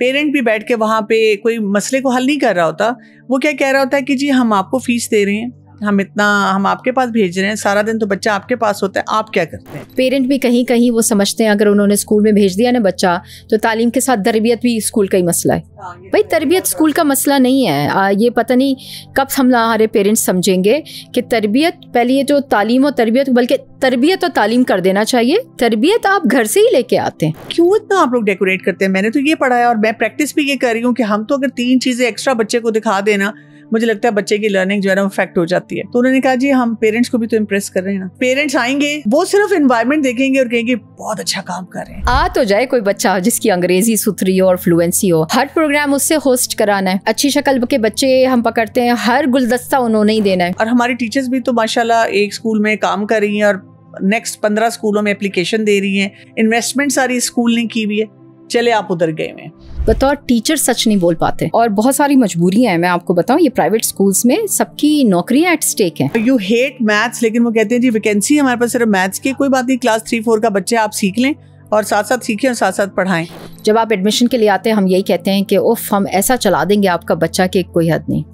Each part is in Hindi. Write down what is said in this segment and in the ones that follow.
पेरेंट भी बैठ के वहाँ पे कोई मसले को हल नहीं कर रहा होता वो क्या कह रहा होता है कि जी हम आपको फीस दे रहे हैं हम इतना हम आपके पास भेज रहे हैं सारा दिन तो बच्चा आपके पास होता है आप क्या करते हैं पेरेंट भी कहीं कहीं वो समझते हैं अगर उन्होंने स्कूल में भेज दिया ना बच्चा तो तालीम के साथ तरबियत भी स्कूल का ही मसला है हाँ, भाई तो तरबियत स्कूल का मसला नहीं है आ, ये पता नहीं कब हम हमारे पेरेंट्स समझेंगे कि तरबियत पहले ये जो तालीम और तरबियत बल्कि तरबियत और तालीम कर देना चाहिए तरबियत आप घर से ही लेके आते हैं क्यों इतना आप लोग डेकोरेट करते हैं मैंने तो ये पढ़ाया और मैं प्रैक्टिस भी ये कर रही हूँ कि हम तो अगर तीन चीज़ें एक्स्ट्रा बच्चे को दिखा देना मुझे लगता है बच्चे की लर्निंग जो है ना इफेक्ट हो जाती है तो उन्होंने कहा जी हम पेरेंट्स को भी तो इम्प्रेस कर रहे हैं ना पेरेंट्स आएंगे वो सिर्फ इन्वायरमेंट देखेंगे और कहेंगे बहुत अच्छा काम कर रहे हैं आ तो जाए कोई बच्चा जिसकी अंग्रेजी सुथरी हो और फ्लुएंसी हो हर प्रोग्राम उससे होस्ट कराना है अच्छी शक्ल के बच्चे हम पकड़ते हैं हर गुलदस्ता उन्होंने ही देना है और हमारी टीचर्स भी तो माशाल्लाह एक स्कूल में काम कर रही हैं और नेक्स्ट पंद्रह स्कूलों में एप्लीकेशन दे रही हैं इन्वेस्टमेंट सारी स्कूल ने की हुई है चले आप उधर गए हुए हैं बतौर टीचर सच नहीं बोल पाते और बहुत सारी मजबूरियां हैं मैं आपको बताऊं ये प्राइवेट स्कूल्स में सबकी नौकरियां एट स्टेक हैं यू हेट मैथ्स लेकिन वो कहते हैं जी वैकेंसी हमारे पास सिर्फ मैथ्स की कोई बात नहीं क्लास थ्री फोर का बच्चे आप सीख लें और साथ साथ सीखें और साथ साथ पढ़ाएं जब आप एडमिशन के लिए आते हैं हम यही कहते हैं कि उफ हम ऐसा चला देंगे आपका बच्चा के कोई हद नहीं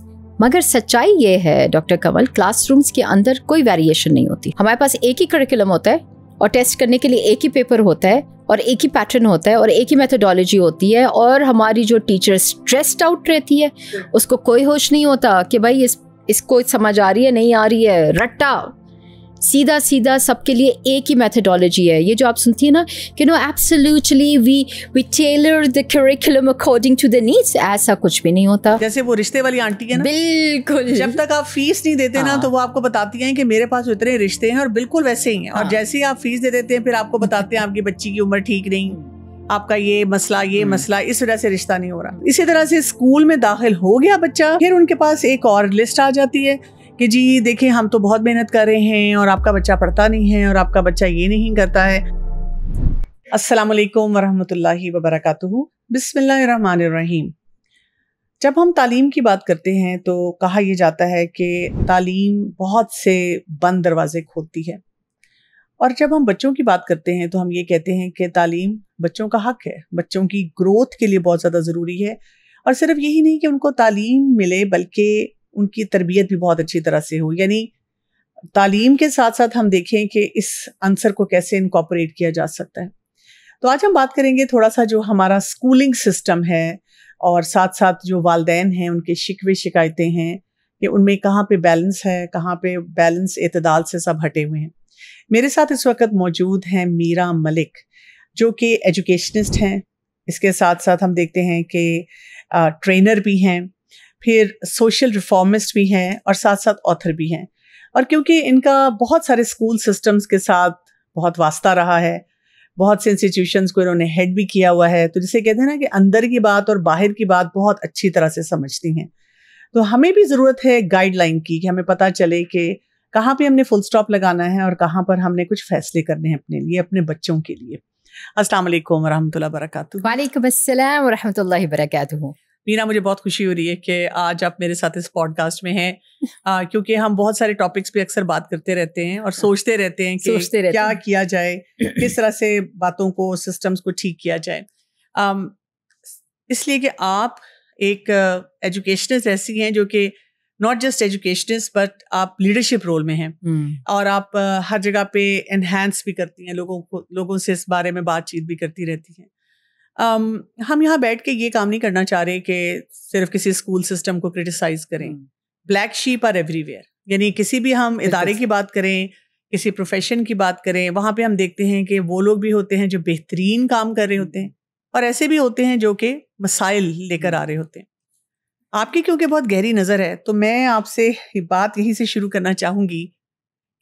मगर सच्चाई ये है डॉक्टर कंवल क्लासरूम्स के अंदर कोई वेरिएशन नहीं होती हमारे पास एक ही करिकुलम होता है और टेस्ट करने के लिए एक ही पेपर होता है और एक ही पैटर्न होता है और एक ही मेथोडोलॉजी होती है और हमारी जो टीचर स्ट्रेस्ड आउट रहती है उसको कोई होश नहीं होता कि भाई इस इसको समझ आ रही है नहीं आ रही है रट्टा सीधा सीधा सबके लिए एक ही मैथडोलॉजी है ये जो आप सुनती है ना कि no absolutely we we tailor the curriculum according to the needs ऐसा कुछ भी नहीं होता जैसे वो रिश्ते वाली आंटी है ना बिल्कुल जब तक आप फीस नहीं देते हाँ। ना तो वो आपको बताती हैं कि मेरे पास इतने रिश्ते हैं और बिल्कुल वैसे ही हैं हाँ। और जैसे ही आप फीस दे देते हैं फिर आपको बताते हैं आपकी बच्ची की उम्र ठीक नहीं आपका ये मसला ये हम्म। मसला इस वजह से रिश्ता नहीं हो रहा इसी तरह से स्कूल में दाखिल हो गया बच्चा फिर उनके पास एक और लिस्ट आ जाती है कि जी देखिए हम तो बहुत मेहनत कर रहे हैं और आपका बच्चा पढ़ता नहीं है और आपका बच्चा ये नहीं करता है अस्सलाम वालेकुम वरहमतुल्लाहि वबरकातुहु बिस्मिल्लाहिर्रहमानिर्रहीम जब हम तालीम की बात करते हैं तो कहा यह जाता है कि तालीम बहुत से बंद दरवाजे खोलती है और जब हम बच्चों की बात करते हैं तो हम ये कहते हैं कि तालीम बच्चों का हक है बच्चों की ग्रोथ के लिए बहुत ज़्यादा ज़रूरी है और सिर्फ यही नहीं कि उनको तालीम मिले बल्कि उनकी तरबियत भी बहुत अच्छी तरह से हो यानी तालीम के साथ साथ हम देखें कि इस आंसर को कैसे इनकॉपरेट किया जा सकता है तो आज हम बात करेंगे थोड़ा सा जो हमारा स्कूलिंग सिस्टम है और साथ साथ जो वालदेन हैं उनके शिकवे शिकायतें हैं कि उनमें कहाँ पे बैलेंस है कहाँ पे बैलेंस इतदाल से सब हटे हुए हैं मेरे साथ इस वक्त मौजूद हैं मीरा मलिक जो कि एजुकेशनिस्ट हैं इसके साथ साथ हम देखते हैं कि ट्रेनर भी हैं फिर सोशल रिफॉर्मिस्ट भी हैं और साथ साथ ऑथर भी हैं और क्योंकि इनका बहुत सारे स्कूल सिस्टम्स के साथ बहुत वास्ता रहा है बहुत से इंस्टीट्यूशंस को इन्होंने हेड भी किया हुआ है तो जिसे कहते हैं ना कि अंदर की बात और बाहर की बात बहुत अच्छी तरह से समझती हैं तो हमें भी ज़रूरत है गाइडलाइन की कि हमें पता चले कि कहाँ पे हमने फुल स्टॉप लगाना है और कहाँ पर हमने कुछ फैसले करने हैं अपने लिए अपने बच्चों के लिए असल वरहमल वरक वरकatuh वालेकुम मीना मुझे बहुत खुशी हो रही है कि आज आप मेरे साथ इस पॉडकास्ट में हैं क्योंकि हम बहुत सारे टॉपिक्स पे अक्सर बात करते रहते हैं और सोचते रहते हैं कि सोचते रहते क्या हैं। किया जाए किस तरह से बातों को सिस्टम्स को ठीक किया जाए इसलिए कि आप एक एजुकेशनिस्ट ऐसी हैं जो कि नॉट जस्ट एजुकेशनिस्ट बट आप लीडरशिप रोल में हैं हम्म। और आप हर जगह पे एनहेंस भी करती हैं लोगों को लोगों से इस बारे में बातचीत भी करती रहती हैं um, हम यहाँ बैठ के ये काम नहीं करना चाह रहे कि सिर्फ किसी स्कूल सिस्टम को क्रिटिसाइज करें ब्लैक शीप आर एवरीवेयर यानी किसी भी हम इदारे की बात करें किसी प्रोफेशन की बात करें वहाँ पे हम देखते हैं कि वो लोग भी होते हैं जो बेहतरीन काम कर रहे hmm. होते हैं और ऐसे भी होते हैं जो कि मसाइल लेकर hmm. आ रहे होते हैं आपकी क्योंकि बहुत गहरी नज़र है तो मैं आपसे बात यहीं से शुरू करना चाहूँगी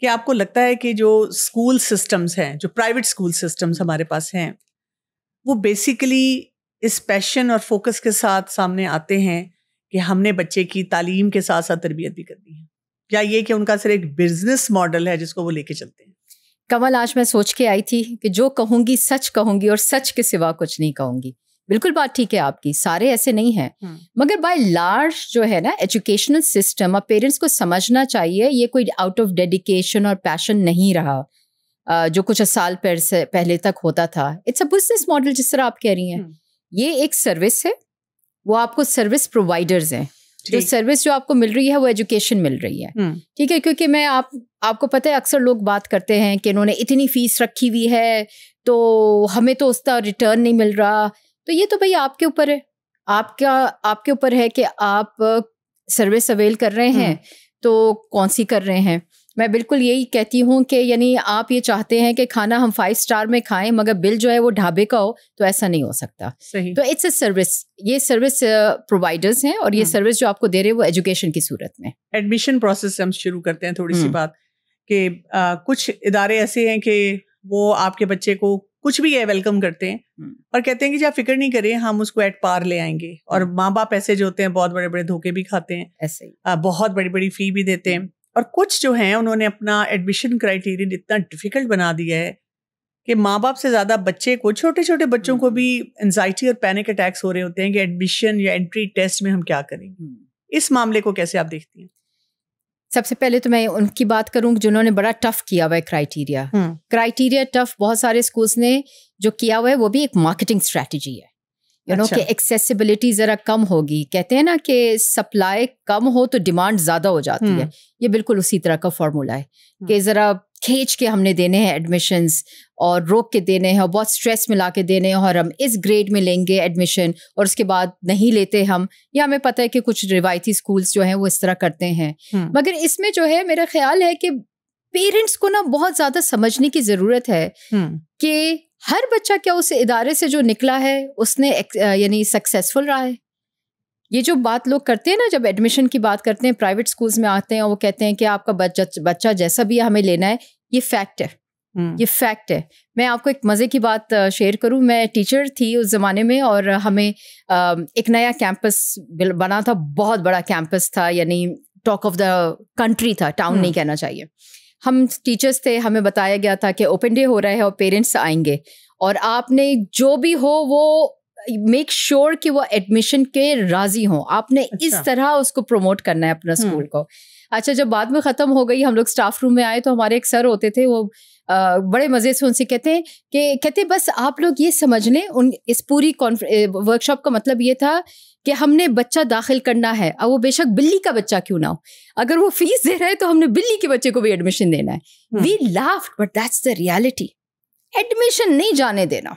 कि आपको लगता है कि जो स्कूल सिस्टम्स हैं जो प्राइवेट स्कूल सिस्टम्स हमारे पास हैं वो बेसिकली इस पैशन और फोकस के साथ सामने आते हैं कि हमने बच्चे की तालीम के साथ साथ तरबियत भी करनी है या ये कि उनका सिर्फ एक बिजनेस मॉडल है जिसको वो लेके चलते हैं कमल आज मैं सोच के आई थी कि जो कहूंगी सच कहूंगी और सच के सिवा कुछ नहीं कहूंगी बिल्कुल बात ठीक है आपकी सारे ऐसे नहीं हैं हम्म। मगर बाय लार्ज जो है ना एजुकेशनल सिस्टम अब पेरेंट्स को समझना चाहिए ये कोई आउट ऑफ डेडिकेशन और पैशन नहीं रहा जो कुछ साल पहले से पहले तक होता था इट्स अ बिजनेस मॉडल जिस तरह आप कह रही हैं हम्म। ये एक सर्विस है वो आपको सर्विस प्रोवाइडर्स हैं जो सर्विस जो आपको मिल रही है वो एजुकेशन मिल रही है हम्म। ठीक है क्योंकि मैं आप आपको पता है अक्सर लोग बात करते हैं कि इन्होंने इतनी फीस रखी हुई है तो हमें तो उसका रिटर्न नहीं मिल रहा तो ये तो भाई आपके ऊपर है आपका आपके ऊपर है कि आप सर्विस अवेल कर रहे हैं हम्म। तो कौन सी कर रहे हैं मैं बिल्कुल यही कहती हूँ कि यानी आप ये चाहते हैं कि खाना हम फाइव स्टार में खाएं मगर बिल जो है वो ढाबे का हो तो ऐसा नहीं हो सकता सही। तो इट्स अ सर्विस ये सर्विस प्रोवाइडर्स uh, हैं और ये सर्विस हाँ। जो आपको दे रहे हैं वो एजुकेशन की सूरत में एडमिशन प्रोसेस हम शुरू करते हैं थोड़ी सी हम्म। बात कि uh, कुछ इदारे ऐसे हैं कि वो आपके बच्चे को कुछ भी है वेलकम करते हैं हम्म। और कहते हैं कि जी आप फिक्र नहीं करें हम उसको एट पार ले आएंगे और हम्म। माँ बाप ऐसे जो होते हैं बहुत बड़े बड़े धोखे भी खाते हैं ऐसे ही uh, बहुत बड़ी बड़ी फी भी देते हैं और कुछ जो हैं उन्होंने अपना एडमिशन क्राइटेरियन इतना डिफ़िकल्ट बना दिया है कि माँ बाप से ज़्यादा बच्चे को छोटे छोटे बच्चों को हम्म। भी एनजाइटी और पैनिक अटैक्स हो रहे होते हैं कि एडमिशन या एंट्री टेस्ट में हम क्या करें हम्म। इस मामले को कैसे आप देखती हैं सबसे पहले तो मैं उनकी बात करूं जिन्होंने बड़ा टफ किया हुआ है क्राइटेरिया क्राइटेरिया टफ बहुत सारे स्कूल्स ने जो किया हुआ है वो भी एक मार्केटिंग स्ट्रेटजी है यू नो अच्छा। कि एक्सेसिबिलिटी ज़रा कम होगी कहते हैं ना कि सप्लाई कम हो तो डिमांड ज़्यादा हो जाती हम्म। है ये बिल्कुल उसी तरह का फार्मूला है हम्म। कि ज़रा खींच के हमने देने हैं एडमिशन्स और रोक के देने हैं और बहुत स्ट्रेस मिला के देने हैं और हम इस ग्रेड में लेंगे एडमिशन और उसके बाद नहीं लेते हम या हमें पता है कि कुछ रिवायती स्कूल्स जो हैं वो इस तरह करते हैं हम्म। मगर इसमें जो है मेरा ख्याल है कि पेरेंट्स को ना बहुत ज़्यादा समझने की ज़रूरत है कि हर बच्चा क्या उस इदारे से जो निकला है उसने यानी सक्सेसफुल रहा है ये जो बात लोग करते हैं ना जब एडमिशन की बात करते हैं प्राइवेट स्कूल्स में आते हैं और वो कहते हैं कि आपका बच्चा बच्चा जैसा भी है हमें लेना है ये फैक्ट है हम्म। ये फैक्ट है मैं आपको एक मज़े की बात शेयर करूं मैं टीचर थी उस ज़माने में और हमें एक नया कैंपस बना था बहुत बड़ा कैंपस था यानी टॉक ऑफ द कंट्री था टाउन हम्म। नहीं कहना चाहिए हम टीचर्स थे हमें बताया गया था कि ओपन डे हो रहा है और पेरेंट्स आएंगे और आपने जो भी हो वो मेक श्योर sure कि वो एडमिशन के राजी हों आपने अच्छा। इस तरह उसको प्रमोट करना है अपना स्कूल हम्म। को अच्छा जब बाद में ख़त्म हो गई हम लोग स्टाफ रूम में आए तो हमारे एक सर होते थे वो बड़े मज़े से उनसे कहते हैं कि कहते हैं बस आप लोग ये समझ लें उन इस पूरी वर्कशॉप का मतलब ये था कि हमने बच्चा दाखिल करना है अब वो बेशक बिल्ली का बच्चा क्यों ना हो अगर वो फीस दे रहा है तो हमने बिल्ली के बच्चे को भी एडमिशन देना है we laugh but that's the reality admission नहीं जाने देना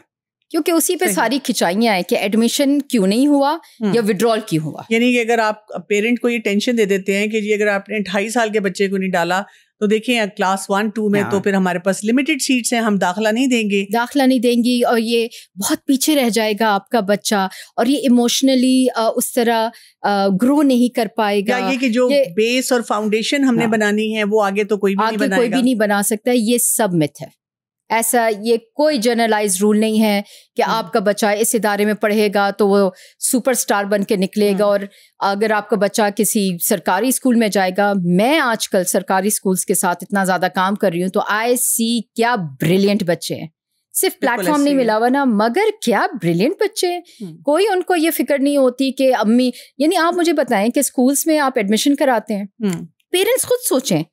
क्योंकि उसी पे सारी खिंचाइयां हैं कि एडमिशन क्यों नहीं हुआ हम्म। या विड्रॉल क्यों हुआ यानी कि अगर आप पेरेंट को ये टेंशन दे देते हैं कि जी अगर आपने ढाई साल के बच्चे को नहीं डाला तो देखें क्लास वन टू में तो फिर हमारे पास लिमिटेड सीट्स हैं हम दाखला नहीं देंगे दाखला नहीं देंगी और ये बहुत पीछे रह जाएगा आपका बच्चा और ये इमोशनली उस तरह ग्रो नहीं कर पाएगा ये कि जो ये, बेस और फाउंडेशन हमने बनानी है वो आगे तो कोई भी आगे नहीं कोई भी नहीं बना सकता ये सब मिथ है ऐसा ये कोई जनरलाइज रूल नहीं है कि हम्म। आपका बच्चा इस इदारे में पढ़ेगा तो वो सुपरस्टार बन के निकलेगा हम्म। और अगर आपका बच्चा किसी सरकारी स्कूल में जाएगा मैं आजकल सरकारी स्कूल्स के साथ इतना ज़्यादा काम कर रही हूँ तो आई सी क्या ब्रिलियंट बच्चे हैं सिर्फ प्लेटफॉर्म नहीं मिला हुआ ना मगर क्या ब्रिलियंट बच्चे हैं हम्म। कोई उनको ये फिक्र नहीं होती कि अम्मी यानी आप मुझे बताएं कि स्कूल्स में आप एडमिशन कराते हैं पेरेंट्स खुद सोचें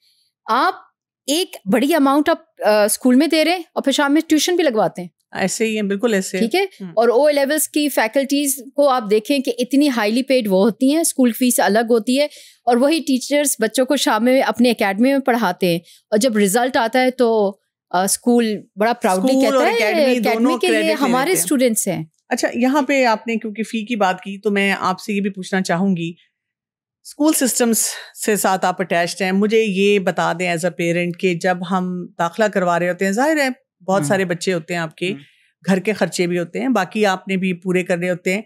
आप एक बड़ी अमाउंट आप स्कूल में दे रहे हैं और फिर शाम में ट्यूशन भी लगवाते हैं ऐसे ही है बिल्कुल ऐसे ठीक है हम्म। और ओ लेवल्स की फैकल्टीज को आप देखें कि इतनी हाईली पेड वो होती हैं स्कूल फीस अलग होती है और वही टीचर्स बच्चों को शाम में अपने एकेडमी में पढ़ाते हैं और जब रिजल्ट आता है तो स्कूल बड़ा प्राउडली कहता है एकेडमी के लिए हमारे स्टूडेंट्स हैं अच्छा यहाँ पे आपने क्योंकि फी की बात की तो मैं आपसे ये भी पूछना चाहूंगी स्कूल सिस्टम्स से साथ आप अटैच्ड हैं मुझे ये बता दें एज अ पेरेंट कि जब हम दाखिला करवा रहे होते हैं जाहिर है बहुत हम्म। सारे बच्चे होते हैं आपके हम्म। घर के खर्चे भी होते हैं बाकी आपने भी पूरे करने होते हैं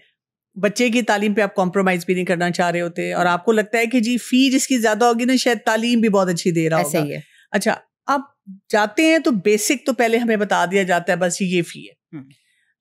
बच्चे की तालीम पे आप कॉम्प्रोमाइज भी नहीं करना चाह रहे होते और आपको लगता है कि जी फी जिसकी ज्यादा होगी ना शायद तालीम भी बहुत अच्छी दे रहा होगा ही है अच्छा आप जाते हैं तो बेसिक तो पहले हमें बता दिया जाता है बस ये फी है हम्म।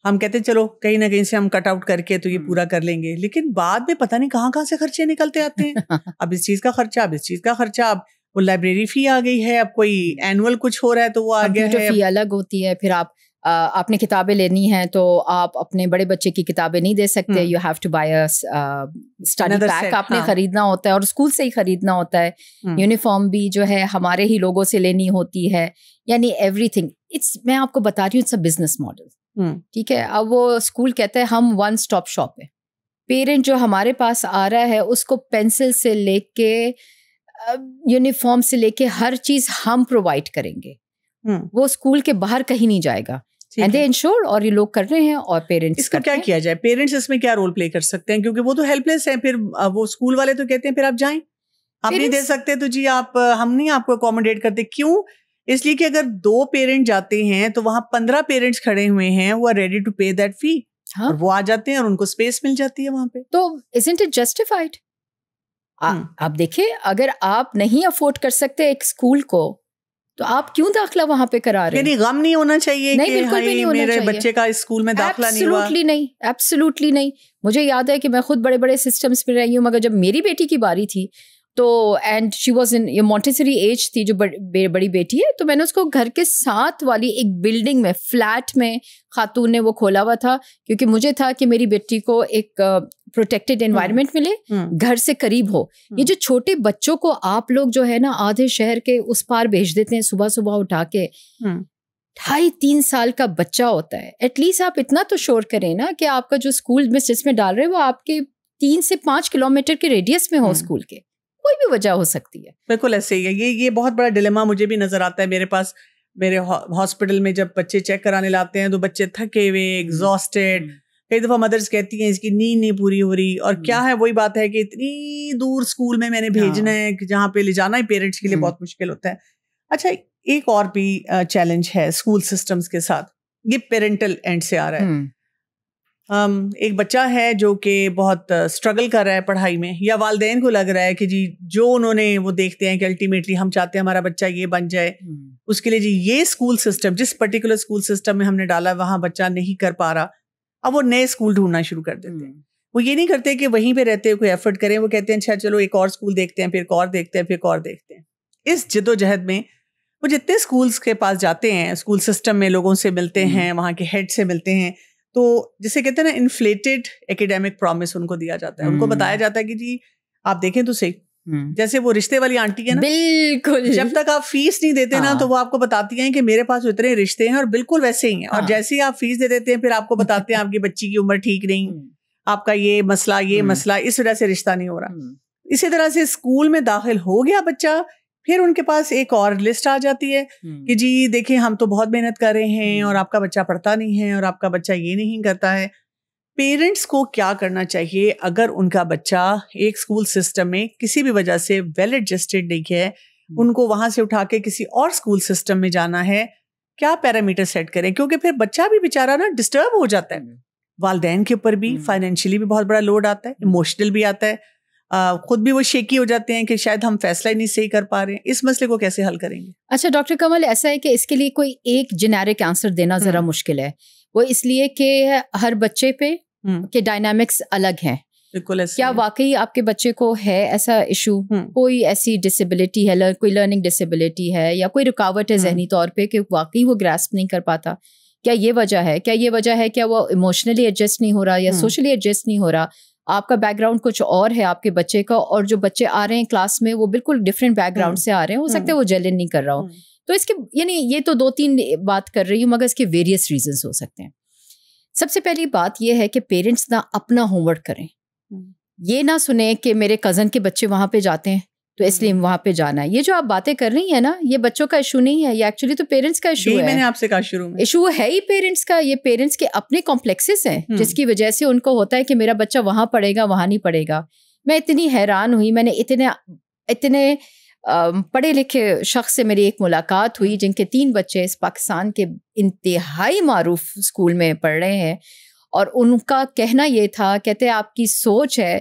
हम कहते हैं चलो कहीं ना कहीं से हम कट आउट करके तो ये हम्म। पूरा कर लेंगे लेकिन बाद में पता नहीं कहाँ कहाँ से खर्चे निकलते आते हैं अब इस चीज़ का खर्चा अब इस चीज़ का खर्चा अब वो लाइब्रेरी फी आ गई है अब कोई एनुअल कुछ हो रहा है तो वो आ गया है फी अलग होती है फिर आप आपने किताबें लेनी है तो आप अपने बड़े बच्चे की किताबें नहीं दे सकते you have to buy study pack आपने हाँ. खरीदना होता है और स्कूल से ही खरीदना होता है यूनिफॉर्म हम्म। भी जो है हमारे ही लोगों से लेनी होती है यानी एवरीथिंग इट्स मैं आपको बता रही हूँ इट्स अ बिजनेस मॉडल हम्म। ठीक है अब वो स्कूल कहते हैं हम वन स्टॉप शॉप है पेरेंट जो हमारे पास आ रहा है उसको पेंसिल से लेके यूनिफॉर्म से लेके हर चीज हम प्रोवाइड करेंगे हम्म। वो स्कूल के बाहर कहीं नहीं जाएगा एंड दे इंश्योर और ये लोग कर रहे हैं और पेरेंट्स इसका क्या किया जाए पेरेंट्स इसमें क्या रोल प्ले कर सकते हैं क्योंकि वो तो हेल्पलेस हैं फिर वो स्कूल वाले तो कहते हैं फिर आप जाएं आप नहीं दे सकते तो जी आप हम नहीं आपको अकोमोडेट करते क्यों इसलिए कि अगर दो पेरेंट जाते हैं तो वहां पंद्रह पेरेंट्स खड़े हुए हैं वो are ready to pay that fee हाँ? और वो आ जाते हैं और उनको स्पेस मिल जाती है वहां पे तो इज इट जस्टिफाइड आप देखिए अगर आप नहीं अफोर्ड कर सकते एक स्कूल को तो आप क्यों दाखला वहां पे करा रहे हैं गम नहीं होना चाहिए नहीं कि बिल्कुल भी नहीं होना मेरे चाहिए। बच्चे का स्कूल में दाखला नहीं हुआ नहीं एब्सोल्युटली नहीं मुझे याद है कि मैं खुद बड़े बड़े सिस्टम्स में रही हूँ मगर जब मेरी बेटी की बारी थी तो एंड शी वॉज इन ये मोन्टेसरी एज थी जो बड़, बड़ी बेटी है तो मैंने उसको घर के साथ वाली एक बिल्डिंग में फ्लैट में खातून ने वो खोला हुआ था क्योंकि मुझे था कि मेरी बेटी को एक प्रोटेक्टेड हम्म। एनवायरनमेंट मिले हम्म। घर से करीब हो ये हम्म। जो छोटे बच्चों को आप लोग जो है ना आधे शहर के उस पार भेज देते हैं सुबह सुबह उठा के ढाई तीन साल का बच्चा होता है एटलीस्ट आप इतना तो शोर करें ना कि आपका जो स्कूल में जिसमें डाल रहे हैं वो आपके तीन से पाँच किलोमीटर के रेडियस में हो स्कूल के कोई भी वजह हो सकती है बिल्कुल ऐसे ही है ये ये बहुत बड़ा डिलेमा मुझे भी नजर आता है मेरे पास मेरे हॉस्पिटल में जब बच्चे चेक कराने लाते हैं तो बच्चे थके हुए एग्जॉस्टेड हम्म। हम्म। कई दफ़ा मदर्स कहती हैं इसकी नींद नहीं पूरी हो रही और क्या हम्म। है वही बात है कि इतनी दूर स्कूल में मैंने हाँ। भेजना है कि जहाँ पे ले जाना ही पेरेंट्स के लिए बहुत मुश्किल होता है अच्छा एक और भी चैलेंज है स्कूल सिस्टम्स के साथ ये पेरेंटल एंड से आ रहा है um, एक बच्चा है जो कि बहुत स्ट्रगल कर रहा है पढ़ाई में या वालदे को लग रहा है कि जी जो उन्होंने वो देखते हैं कि अल्टीमेटली हम चाहते हैं हमारा बच्चा ये बन जाए हम्म। उसके लिए जी ये स्कूल सिस्टम जिस पर्टिकुलर स्कूल सिस्टम में हमने डाला वहाँ बच्चा नहीं कर पा रहा अब वो नए स्कूल ढूंढना शुरू कर देते हैं हम्म। वो ये नहीं करते कि वहीं पर रहते हुए कोई एफर्ट करें वो कहते हैं अच्छा चलो एक और स्कूल देखते हैं फिर एक और देखते हैं फिर एक और देखते हैं इस जदोजहद में वो जितने स्कूल्स के पास जाते हैं स्कूल सिस्टम में लोगों से मिलते हम्म। हैं वहाँ के हेड से मिलते हैं तो जिसे कहते हैं ना इन्फ्लेटेड एकेडमिक प्रॉमिस उनको दिया जाता है उनको हम्म। बताया जाता है कि जी आप देखें तो सही हम्म। जैसे वो रिश्ते वाली आंटी है ना बिल्कुल जब तक आप फीस नहीं देते ना हाँ। तो वो आपको बताती हैं कि मेरे पास इतने रिश्ते हैं और बिल्कुल वैसे ही हैं और हाँ। जैसे ही आप फीस दे देते हैं फिर आपको बताते हैं आपकी बच्ची की उम्र ठीक नहीं हम्म। आपका ये मसला ये मसला इस वजह से रिश्ता नहीं हो रहा इसी तरह से स्कूल में दाखिल हो गया बच्चा फिर उनके पास एक और लिस्ट आ जाती है हम्म। कि जी देखिए हम तो बहुत मेहनत कर रहे हैं हम्म। और आपका बच्चा पढ़ता नहीं है और आपका बच्चा ये नहीं करता है पेरेंट्स को क्या करना चाहिए अगर उनका बच्चा एक स्कूल सिस्टम में किसी भी वजह से वेल एडजस्टेड नहीं है हम्म। उनको वहां से उठा के किसी और स्कूल सिस्टम में जाना है क्या पैरामीटर सेट करें क्योंकि फिर बच्चा भी बेचारा ना डिस्टर्ब हो जाता है वालदेन के ऊपर भी फाइनेंशियली भी बहुत बड़ा लोड आता है इमोशनल भी आता है खुद भी वो शेकी हो जाते हैं कि शायद हम फैसला ही नहीं सही कर पा रहे हैं इस मसले को कैसे हल करेंगे अच्छा डॉक्टर कमल ऐसा है कि इसके लिए कोई एक जेनेरिक आंसर देना हम्म। ज़रा मुश्किल है वो इसलिए कि हर बच्चे पे हम्म। के डायनामिक्स अलग हैं बिल्कुल क्या वाकई आपके बच्चे को है ऐसा इशू हम्म। कोई ऐसी डिसेबिलिटी है लर, कोई लर्निंग डिसेबिलिटी है या कोई रुकावट है जहनी तौर पर कि वाकई वो ग्रेस्प नहीं कर पाता क्या ये वजह है क्या ये वजह है क्या वो इमोशनली एडजस्ट नहीं हो रहा या सोशली एडजस्ट नहीं हो रहा आपका बैकग्राउंड कुछ और है आपके बच्चे का और जो बच्चे आ रहे हैं क्लास में वो बिल्कुल डिफरेंट बैकग्राउंड हम्म। से आ रहे हैं हो सकते है हम्म। वो जेलिन नहीं कर रहा हो हम्म। तो इसके यानी ये तो दो तीन बात कर रही हूँ मगर इसके वेरियस रीजन्स हो सकते हैं सबसे पहली बात यह है कि पेरेंट्स ना अपना होमवर्क करें ये ना सुने कि मेरे कज़न के बच्चे वहाँ पे जाते हैं तो इसलिए वहाँ पे जाना है ये जो आप बातें कर रही हैं ना ये बच्चों का इशू नहीं है ये एक्चुअली तो पेरेंट्स का इशू है मैंने आपसे कहा शुरू में इशू है ही पेरेंट्स का ये पेरेंट्स के अपने कॉम्प्लेक्सेस हैं हम्म। जिसकी वजह से उनको होता है कि मेरा बच्चा वहां पढ़ेगा वहाँ नहीं पढ़ेगा मैं इतनी हैरान हुई मैंने इतने इतने पढ़े लिखे शख्स से मेरी एक मुलाकात हुई जिनके तीन बच्चे इस पाकिस्तान के इंतहाई मरूफ स्कूल में पढ़ रहे हैं और उनका कहना ये था कहते आपकी सोच है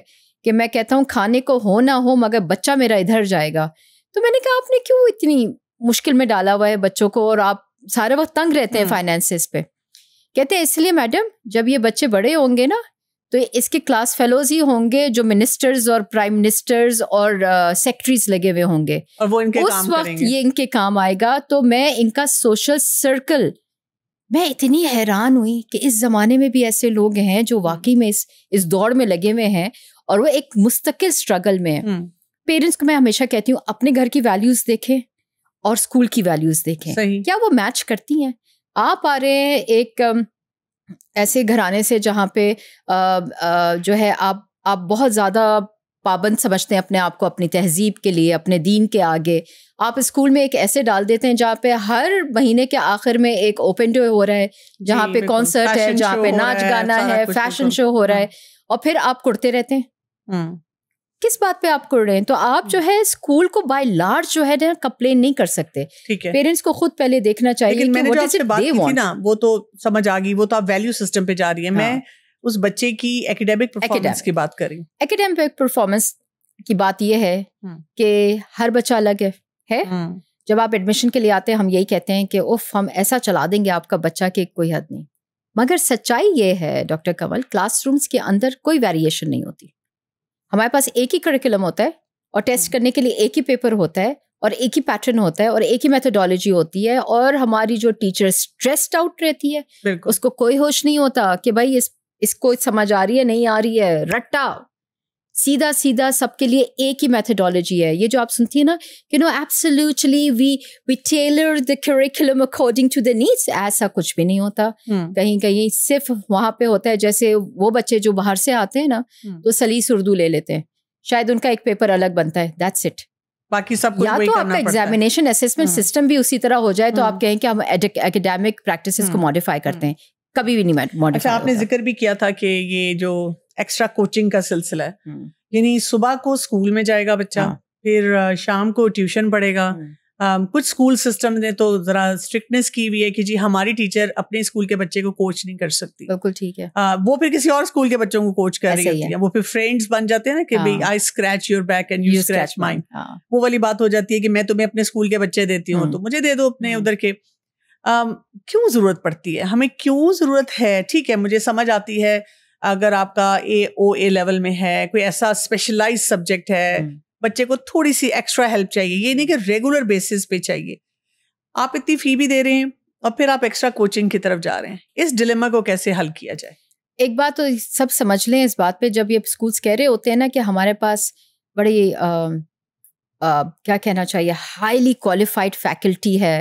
कि मैं कहता हूँ खाने को हो ना हो मगर बच्चा मेरा इधर जाएगा तो मैंने कहा आपने क्यों इतनी मुश्किल में डाला हुआ है बच्चों को और आप सारे वक्त तंग रहते हैं फाइनेंसिस हम्म। पे कहते हैं इसलिए मैडम जब ये बच्चे बड़े होंगे ना तो इसके क्लास फेलोज ही होंगे जो मिनिस्टर्स और प्राइम मिनिस्टर्स और सेक्रेटरीज uh, लगे हुए होंगे और वो इनके उस काम वक्त ये इनके काम आएगा तो मैं इनका सोशल सर्कल मैं इतनी हैरान हुई कि इस ज़माने में भी ऐसे लोग हैं जो हम्म। वाकई में इस इस दौड़ में लगे हुए हैं और वो एक मुस्तकिल स्ट्रगल में है पेरेंट्स हम्म। को मैं हमेशा कहती हूँ अपने घर की वैल्यूज़ देखें और स्कूल की वैल्यूज़ देखें क्या वो मैच करती हैं आप आ रहे हैं एक ऐसे घराने से जहाँ पे आ, आ, जो है आप आप बहुत ज़्यादा पाबंद समझते हैं अपने आप को अपनी तहजीब के लिए अपने दीन के आगे आप स्कूल में एक ऐसे डाल देते हैं जहाँ पे हर महीने के आखिर में एक ओपन डे हो रहा है जहाँ पे कॉन्सर्ट है जहाँ पे नाच गाना है फैशन शो हो रहा है हम्म। और फिर आप कुड़ते रहते हैं हम्म। किस बात पे आप कर रहे हैं तो आप जो हम्म। है स्कूल को बाय लार्ज जो है ना कंप्लेन नहीं कर सकते पेरेंट्स को खुद पहले देखना चाहिए मैंने जो बात की ना वो तो समझ आ गई वो तो आप वैल्यू सिस्टम पे जा रही है हाँ। मैं उस बच्चे की एकेडमिक परफॉर्मेंस की बात करें एकेडमिक परफॉर्मेंस की बात यह है हम्म। कि हर बच्चा अलग है, है? हम्म। जब आप एडमिशन के लिए आते हैं हम यही कहते हैं कि उफ हम ऐसा चला देंगे आपका बच्चा कि कोई हद नहीं मगर सच्चाई ये है डॉक्टर कंवल क्लासरूम्स के अंदर कोई वेरिएशन नहीं होती हमारे पास एक ही करिकुलम होता है और टेस्ट हम्म। करने के लिए एक ही पेपर होता है और एक ही पैटर्न होता है और एक ही मेथोडोलॉजी होती है और हमारी जो टीचर स्ट्रेस्ड आउट रहती है उसको कोई होश नहीं होता कि भाई इस इसको समझ आ रही है नहीं आ रही है रट्टा सीधा सीधा सबके लिए एक ही मेथडोलॉजी है ये जो आप सुनती है ना you know absolutely we we tailor the curriculum according to the needs ऐसा कुछ भी नहीं होता hmm. कहीं कहीं सिर्फ वहां पे होता है जैसे वो बच्चे जो बाहर से आते हैं ना hmm. तो सलीस उर्दू ले लेते हैं शायद उनका एक पेपर अलग बनता है दैट्स इट बाकी सब या तो आपका एग्जामिनेशन असेसमेंट सिस्टम भी उसी तरह हो जाए तो आप हम्म। कहें कि हम एकेडमिक प्रैक्टिसेस को मॉडिफाई करते हैं कभी भी नहीं अच्छा आपने जिक्र भी किया था कि ये जो एक्स्ट्रा कोचिंग का सिलसिला है हम्म। यानी सुबह को स्कूल में जाएगा बच्चा हाँ। फिर शाम को ट्यूशन पढ़ेगा आ, हम्म। कुछ स्कूल सिस्टम ने तो जरा स्ट्रिक्टनेस की हुई है कि जी हमारी टीचर अपने स्कूल के बच्चे को कोच नहीं कर सकती बिल्कुल ठीक है आ, वो फिर किसी और स्कूल के बच्चों को कोच कर रही होती है।, है वो फिर फ्रेंड्स बन जाते हैं ना कि भाई I scratch your back and you scratch mine वो वाली बात हो जाती है कि मैं तुम्हें अपने स्कूल के बच्चे देती हूँ हम्म। तो मुझे दे दो अपने उधर के क्यों ज़रूरत पड़ती है हमें क्यों ज़रूरत है ठीक है मुझे समझ आती है अगर आपका ए ओ ए लेवल में है कोई ऐसा स्पेशलाइज सब्जेक्ट है हम्म। बच्चे को थोड़ी सी एक्स्ट्रा हेल्प चाहिए ये नहीं कि रेगुलर बेसिस पे चाहिए आप इतनी फी भी दे रहे हैं और फिर आप एक्स्ट्रा कोचिंग की तरफ जा रहे हैं इस डिलेमा को कैसे हल किया जाए एक बात तो सब समझ लें इस बात पे जब ये स्कूल्स कह रहे होते हैं ना कि हमारे पास बड़ी आ, आ, क्या कहना चाहिए हाईली क्वालिफाइड फैकल्टी है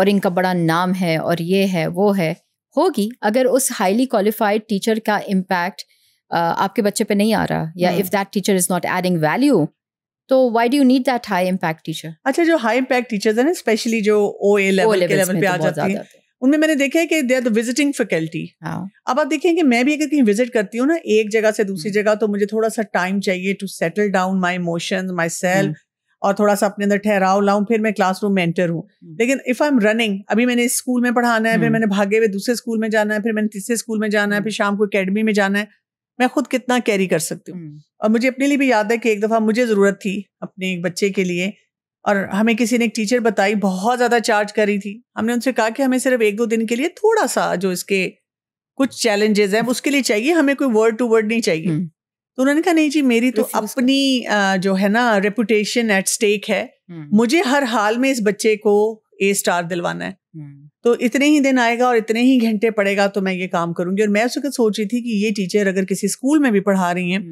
और इनका बड़ा नाम है और ये है वो है होगी अगर उस हाईली क्वालिफाइड टीचर का इम्पैक्ट आपके बच्चे पे नहीं आ रहा या if that teacher is not adding value तो why do you need that high impact teacher अच्छा जो हाई इम्पैक्ट टीचर्स हैं ना स्पेशली जो ओ ए लेवल के लेवल पे तो आ जाती हैं उनमें मैंने देखा है कि they are the visiting faculty अब आप देखें कि मैं भी अगर कहीं विजिट करती हूँ ना एक जगह से दूसरी हम्म। जगह तो मुझे थोड़ा सा टाइम चाहिए to settle down my emotion myself और थोड़ा सा अपने अंदर ठहराव लाऊं फिर मैं क्लासरूम में एंटर हूँ लेकिन इफ़ आई एम रनिंग अभी मैंने इस स्कूल में पढ़ाना है फिर हम्म। मैंने भागे हुए दूसरे स्कूल में जाना है फिर मैंने तीसरे स्कूल में जाना है हम्म। फिर शाम को अकेडमी में जाना है मैं खुद कितना कैरी कर सकती हूँ हम्म। और मुझे अपने लिए भी याद है कि एक दफ़ा मुझे ज़रूरत थी अपने एक बच्चे के लिए और हमें किसी ने एक टीचर बताई बहुत ज़्यादा चार्ज करी थी हमने उनसे कहा कि हमें सिर्फ एक दो दिन के लिए थोड़ा सा जो इसके कुछ चैलेंजेस हैं उसके लिए चाहिए हमें कोई वर्ड टू वर्ड नहीं चाहिए तो उन्होंने कहा नहीं जी मेरी तो अपनी जो है ना रेपुटेशन एट स्टेक है मुझे हर हाल में इस बच्चे को ए स्टार दिलवाना है तो इतने ही दिन आएगा और इतने ही घंटे पड़ेगा तो मैं ये काम करूंगी और मैं उस वक्त सोच रही थी कि ये टीचर अगर किसी स्कूल में भी पढ़ा रही हैं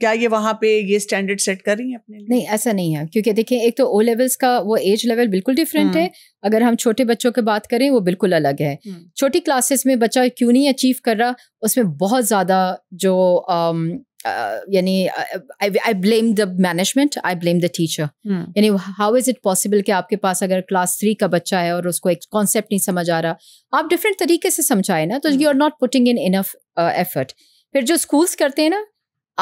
क्या ये वहाँ पे ये स्टैंडर्ड सेट कर रही हैं अपने लिए? नहीं ऐसा नहीं है क्योंकि देखिए एक तो ओ लेवल्स का वो एज लेवल बिल्कुल डिफरेंट है अगर हम छोटे बच्चों की बात करें वो बिल्कुल अलग है छोटी क्लासेस में बच्चा क्यों नहीं अचीव कर रहा उसमें बहुत ज़्यादा जो Uh, यानी I blame the management I blame the teacher यानी हाउ इज इट पॉसिबल कि आपके पास अगर क्लास थ्री का बच्चा है और उसको एक कॉन्सेप्ट नहीं समझ आ रहा आप डिफरेंट तरीके से समझाए ना तो you are not putting in enough effort फिर जो स्कूल्स करते हैं ना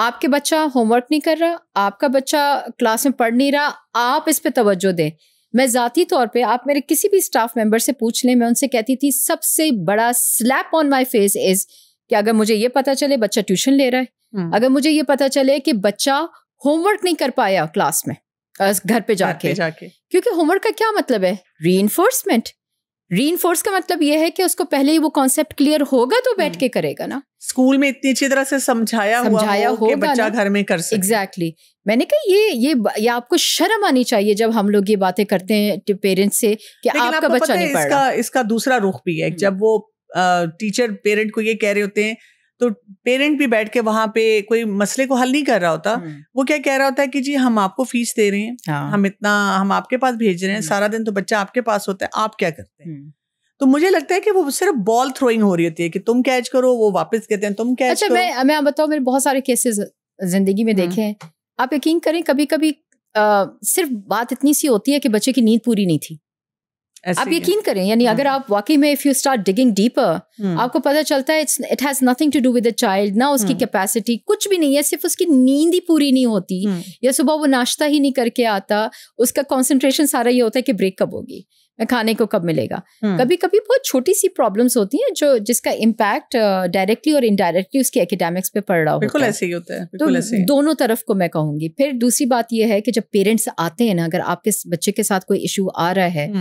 आपके बच्चा होमवर्क नहीं कर रहा आपका बच्चा क्लास में पढ़ नहीं रहा आप इस पर तोज्जो दें मैं ज़ाती तौर पे आप मेरे किसी भी स्टाफ मेंबर से पूछ लें मैं उनसे कहती थी सबसे बड़ा slap on my face is कि अगर मुझे ये पता चले बच्चा ट्यूशन ले रहा है हम्म। अगर मुझे ये पता चले कि बच्चा होमवर्क नहीं कर पाया क्लास में घर पे जाके जा क्योंकि होमवर्क का क्या मतलब है री इन्फोर्समेंट री का मतलब यह है कि उसको पहले ही वो कॉन्सेप्ट क्लियर होगा तो बैठ हम्म। के करेगा ना स्कूल में इतनी अच्छी तरह से समझाया समझाया हुआ हो बच्चा घर में कर सके एग्जैक्टली exactly. मैंने कहा ये ये ये आपको शर्म आनी चाहिए जब हम लोग ये बातें करते हैं पेरेंट्स से कि आपका बच्चा नहीं इसका, इसका दूसरा रुख भी है हम्म। जब वो टीचर पेरेंट को ये कह रहे होते हैं तो पेरेंट भी बैठ के वहां पे कोई मसले को हल नहीं कर रहा होता हम्म। वो क्या कह रहा होता है कि जी हम आपको फीस दे रहे हैं हाँ। हम इतना हम आपके पास भेज रहे हैं हम्म। सारा दिन तो बच्चा आपके पास होता है आप क्या करते हैं हम्म। तो मुझे लगता है कि वो सिर्फ बॉल थ्रोइंग हो रही होती है कि तुम कैच करो वो वापस कहते हैं तुम कैच अच्छा करो। मैं मैं बताऊँ मेरे बहुत सारे केसेस जिंदगी में देखे हैं आप यकीन करें कभी कभी आ, सिर्फ बात इतनी सी होती है कि बच्चे की नींद पूरी नहीं थी आप यकीन करें यानी हाँ। अगर आप वाकई में if you start digging deeper आपको पता चलता है it's it has nothing to do with child ना उसकी कैपेसिटी हम्म। कुछ भी नहीं है सिर्फ उसकी नींद ही पूरी नहीं होती हम्म। या सुबह वो नाश्ता ही नहीं करके आता उसका कॉन्सेंट्रेशन सारा ये होता है कि ब्रेक कब होगी खाने को कब मिलेगा हम्म। कभी कभी बहुत छोटी सी प्रॉब्लम्स होती हैं जो जिसका इम्पैक्ट डायरेक्टली uh, और इनडायरेक्टली उसके एकेडमिक्स पे पड़ रहा होता तो बिल्कुल ऐसे ही होता है तो ऐसे दोनों तरफ को मैं कहूंगी फिर दूसरी बात यह है कि जब पेरेंट्स आते हैं ना अगर आपके बच्चे के साथ कोई इशू आ रहा है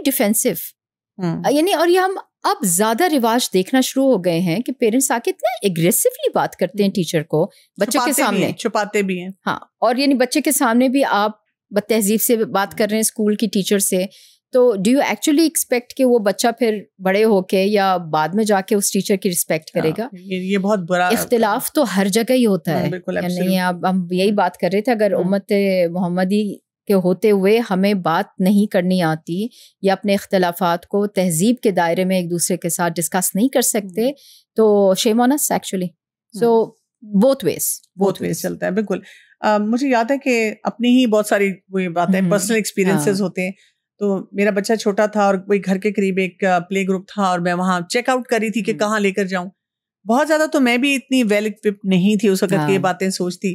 भी डिफेंसिव hmm. यानी और ये हम अब ज्यादा रिवाज देखना शुरू हो गए हैं कि पेरेंट्स आके इतना एग्रेसिवली बात करते हैं टीचर hmm. को बच्चों के सामने छुपाते भी हैं हाँ और यानी बच्चे के सामने भी आप तहजीब से बात कर रहे हैं स्कूल की टीचर से तो डू यू एक्चुअली एक्सपेक्ट कि वो बच्चा फिर बड़े होके या बाद में जाके उस टीचर की रिस्पेक्ट हाँ, करेगा ये, ये बहुत बुरा इख्तिलाफ तो हर जगह ही होता हाँ, है नहीं अब हम यही बात कर रहे थे अगर हाँ। उम्मत मोहम्मदी के होते हुए हमें बात नहीं करनी आती या अपने अख्तलाफात को तहजीब के दायरे में एक दूसरे के साथ डिस्कस नहीं कर सकते हम्म। तो shame on us actually so both ways both ways चलता है बिल्कुल मुझे याद है कि अपनी ही बहुत सारी वो बातें पर्सनल हम्म। एक्सपीरियंसेस हाँ। होते हैं तो मेरा बच्चा छोटा था और कोई घर के करीब एक प्ले ग्रुप था और मैं वहाँ चेकआउट करी थी कि हम्म। कहाँ लेकर जाऊँ बहुत ज़्यादा तो मैं भी इतनी वेल इक्विप्ड नहीं थी उस वक्त ये हाँ। बातें सोचती